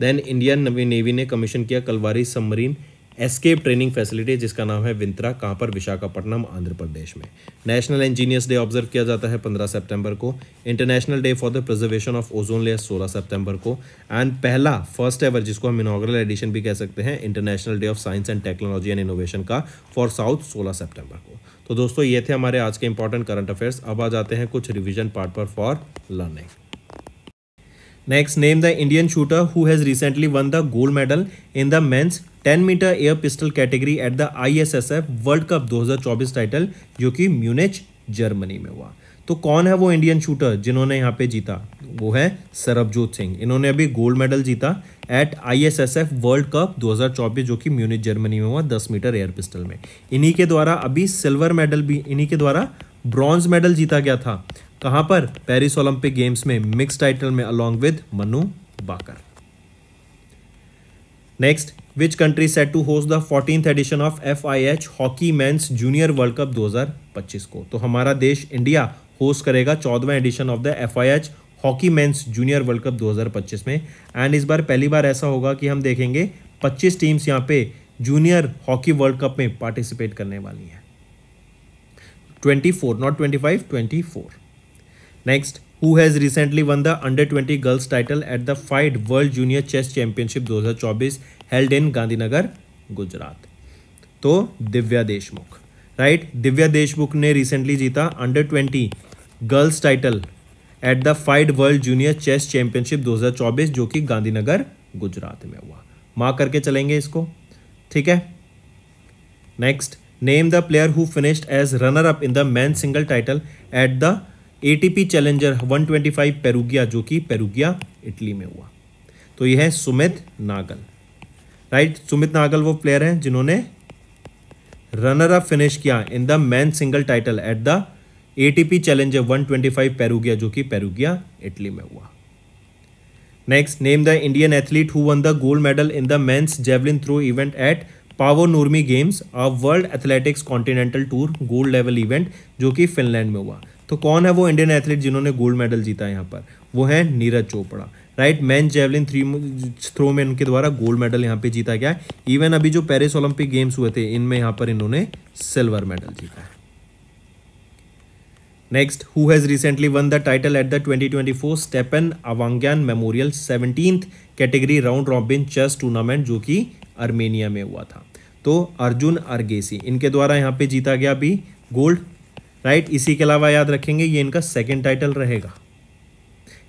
then Indian navy ने commission किया Kalvari submarine escape training facility जिसका नाम है विंतरा कहाँ पर विशाखापट्टनम आंध्र प्रदेश में नेशनल इंजीनियर्स डे ऑब्जर्व किया जाता है 15 सितंबर को international day for the preservation of ozone layer 16 सितंबर को एंड पहला फर्स्ट एवर जिसको हम इनोग्रल एडिशन भी कह सकते हैं international day of science and technology and innovation का फॉर साउथ सोलह सेप्टेम्बर को तो दोस्तों ये थे हमारे आज के इंपॉर्टेंट करंट अफेयर्स अब आ जाते हैं कुछ रिविजन पार्ट पर for learning next name the Indian shooter who has recently won the gold medal in the men's 10 metre air pistol category at the ISSF world cup 2024 title जो कि Munich Germany में हुआ तो कौन है वो Indian shooter जिन्होंने यहाँ पे जीता वो है सरबजोत सिंह इन्होंने अभी गोल्ड मेडल जीता एट आईएसएसएफ वर्ल्ड कप 2024 जो कि म्यूनिच जर्मनी में हुआ 10 मीटर एयर पिस्टल में इन्हीं के द्वारा अभी सिल्वर मेडल भी इन्हीं के द्वारा ब्रॉन्ज मेडल जीता गया था कहां तो पर पेरिस ओलंपिक गेम्स में मिक्स टाइटल में along with Manu Bhaker next which country set to host the fourteen edition of F I H hockey men's junior world cup 2025 को तो हमारा देश इंडिया होस्ट करेगा चौदवा edition of the F I H hockey men's junior world cup 2025 में and इस बार पहली बार ऐसा होगा कि हम देखेंगे 25 टीम्स यहां पे जूनियर हॉकी वर्ल्ड कप में पार्टिसिपेट करने वाली हैं 24 not 25 24 next recently won the under twenty girls title at the at world junior chess championship दो हजार 2024 हेल्ड इन गांधीनगर गुजरात तो दिव्या देशमुख राइट दिव्या देशमुख ने रिसेंटली जीता under twenty girls title at the FIDE world junior chess championship 2024 जो कि गांधीनगर गुजरात में हुआ माँ करके चलेंगे इसको ठीक है next name the player who finished as runner up in the man single title at the ATP challenger 125 Perugia जो कि पेरुगिया इटली में हुआ तो यह है सुमित नागल राइट सुमित नागल वो प्लेयर हैं जिन्होंने रनर अप फिनिश किया in the man single title at the ATP challenger 125 Perugia जो कि पेरुगिया इटली में हुआ next name the Indian athlete who one the gold medal in the men's javelin throw event at Paavo Nurmi games a world athletics continental tour gold level event जो कि Finland में हुआ तो कौन है वो इंडियन एथलीट जिन्होंने gold medal जीता यहाँ पर वो है Neeraj Chopra right man javelin three throw में इनके द्वारा गोल्ड मेडल यहाँ पे जीता गया इवन अभी जो पेरिस ओलंपिक गेम्स हुए थे इनमें यहाँ पर इन्होंने सिल्वर मेडल जीता है next who has recently won the title at the 2024 Stepan अवांग्यान memorial seventeen category round robin chess tournament जो कि आर्मेनिया में हुआ था तो अर्जुन अर्गेसी इनके द्वारा यहाँ पे जीता गया भी गोल्ड राइट इसी के अलावा याद रखेंगे ये इनका सेकेंड टाइटल रहेगा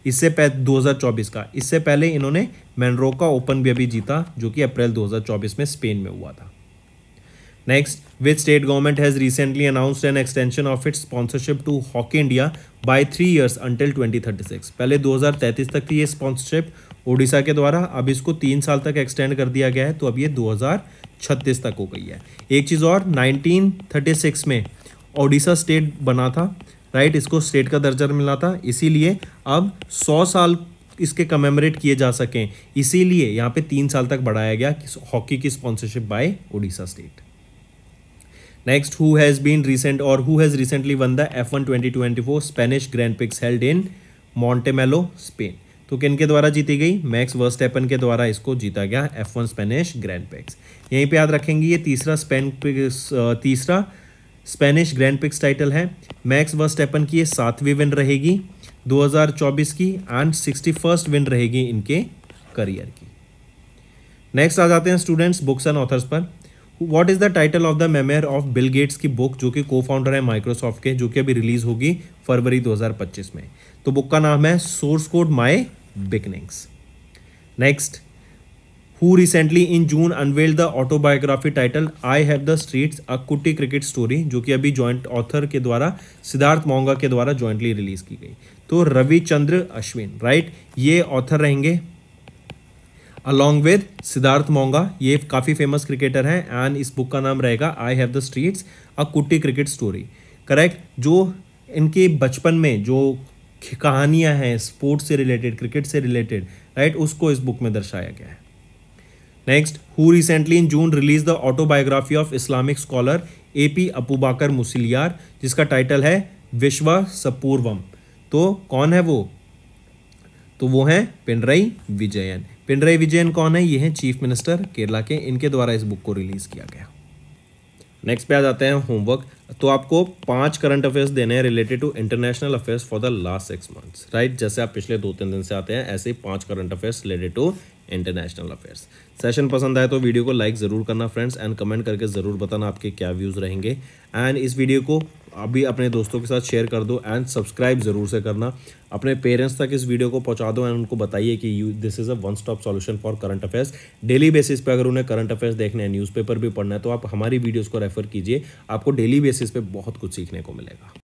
इससे पह 2024 का इससे पहले इन्होंने मैनरो का ओपन भी अभी जीता जो कि अप्रैल 2024 में स्पेन में हुआ था next which state government has recently announced an extension of its sponsorship to hockey India by three years until 2036 पहले 2033 तक थी ये स्पॉन्सरशिप ओडिशा के द्वारा अब इसको तीन साल तक एक्सटेंड कर दिया गया है तो अब ये 2036 तक हो गई है एक चीज़ और 1936 में ओडिशा स्टेट बना था राइट इसको स्टेट का दर्जा मिला था इसीलिए अब 100 साल इसके कमेमोरेट किए जा सकें इसीलिए यहाँ पे तीन साल तक बढ़ाया गया हॉकी की sponsorship by Odisha state next who has been recent और who has recently won the F one twenty twenty four Spanish grand prix held in Montmelo Spain तो किन के द्वारा जीती गई मैक्स वर्स्टेपन के द्वारा इसको जीता गया F one Spanish grand prix यहीं पे याद रखेंगे ये तीसरा स्पेन तीसरा स्पेनिश ग्रैंड पिक्स टाइटल है मैक्स वर्स्टेपन की ये सातवीं विन रहेगी 2024 की एंड सिक्सटी फर्स्ट विन रहेगी इनके करियर की नेक्स्ट आ जाते हैं स्टूडेंट्स बुक्स एंड ऑथर्स पर what is the title of the memoir of Bill Gates की बुक जो कि को फाउंडर है माइक्रोसॉफ्ट के जो कि अभी रिलीज होगी फरवरी 2025 में तो बुक का नाम है source code my beginnings. Next, who recently in June unveiled the autobiography titled I Have the Streets A Kutti Cricket Story जो कि अभी जॉइंट ऑथर के द्वारा सिद्धार्थ मोंगा के द्वारा जॉइंटली रिलीज की गई तो रविचंद्र अश्विन राइट ये ऑथर रहेंगे अलॉन्ग विद सिद्धार्थ मोंगा ये काफ़ी फेमस क्रिकेटर हैं एंड इस बुक का नाम रहेगा I have the streets a Kutti cricket story correct जो इनके बचपन में जो कहानियाँ हैं स्पोर्ट्स से रिलेटेड क्रिकेट से रिलेटेड राइट उसको इस बुक में दर्शाया गया है next who recently in June release the autobiography of Islamic scholar A P Aboobacker Musliyar जिसका टाइटल है विश्व सपूर्वम तो कौन है वो तो वो हैं पिंडरई विजयन पिंडरई विजयन कौन है ये हैं चीफ मिनिस्टर केरला के इनके द्वारा इस बुक को रिलीज़ किया गया नेक्स्ट पे आ जाते हैं होमवर्क तो आपको पांच करंट अफेयर्स देने हैं related to international affairs for the last six months right जैसे आप पिछले दो तीन दिन से आते हैं ऐसे ही पांच current affairs related to international affairs session पसंद आए तो वीडियो को लाइक ज़रूर करना फ्रेंड्स एंड कमेंट करके ज़रूर बताना आपके क्या व्यूज़ रहेंगे एंड इस वीडियो को अभी अपने दोस्तों के साथ शेयर कर दो एंड सब्सक्राइब ज़रूर से करना अपने पेरेंट्स तक इस वीडियो को पहुंचा दो एंड उनको बताइए कि you this is a one stop solution for current affairs daily basis पे अगर उन्हें करंट अफेयर्स देखने हैं न्यूज़पेपर भी पढ़ना है तो आप हमारी वीडियोज़ को रेफर कीजिए आपको डेली बेसिस पर बहुत कुछ सीखने को मिलेगा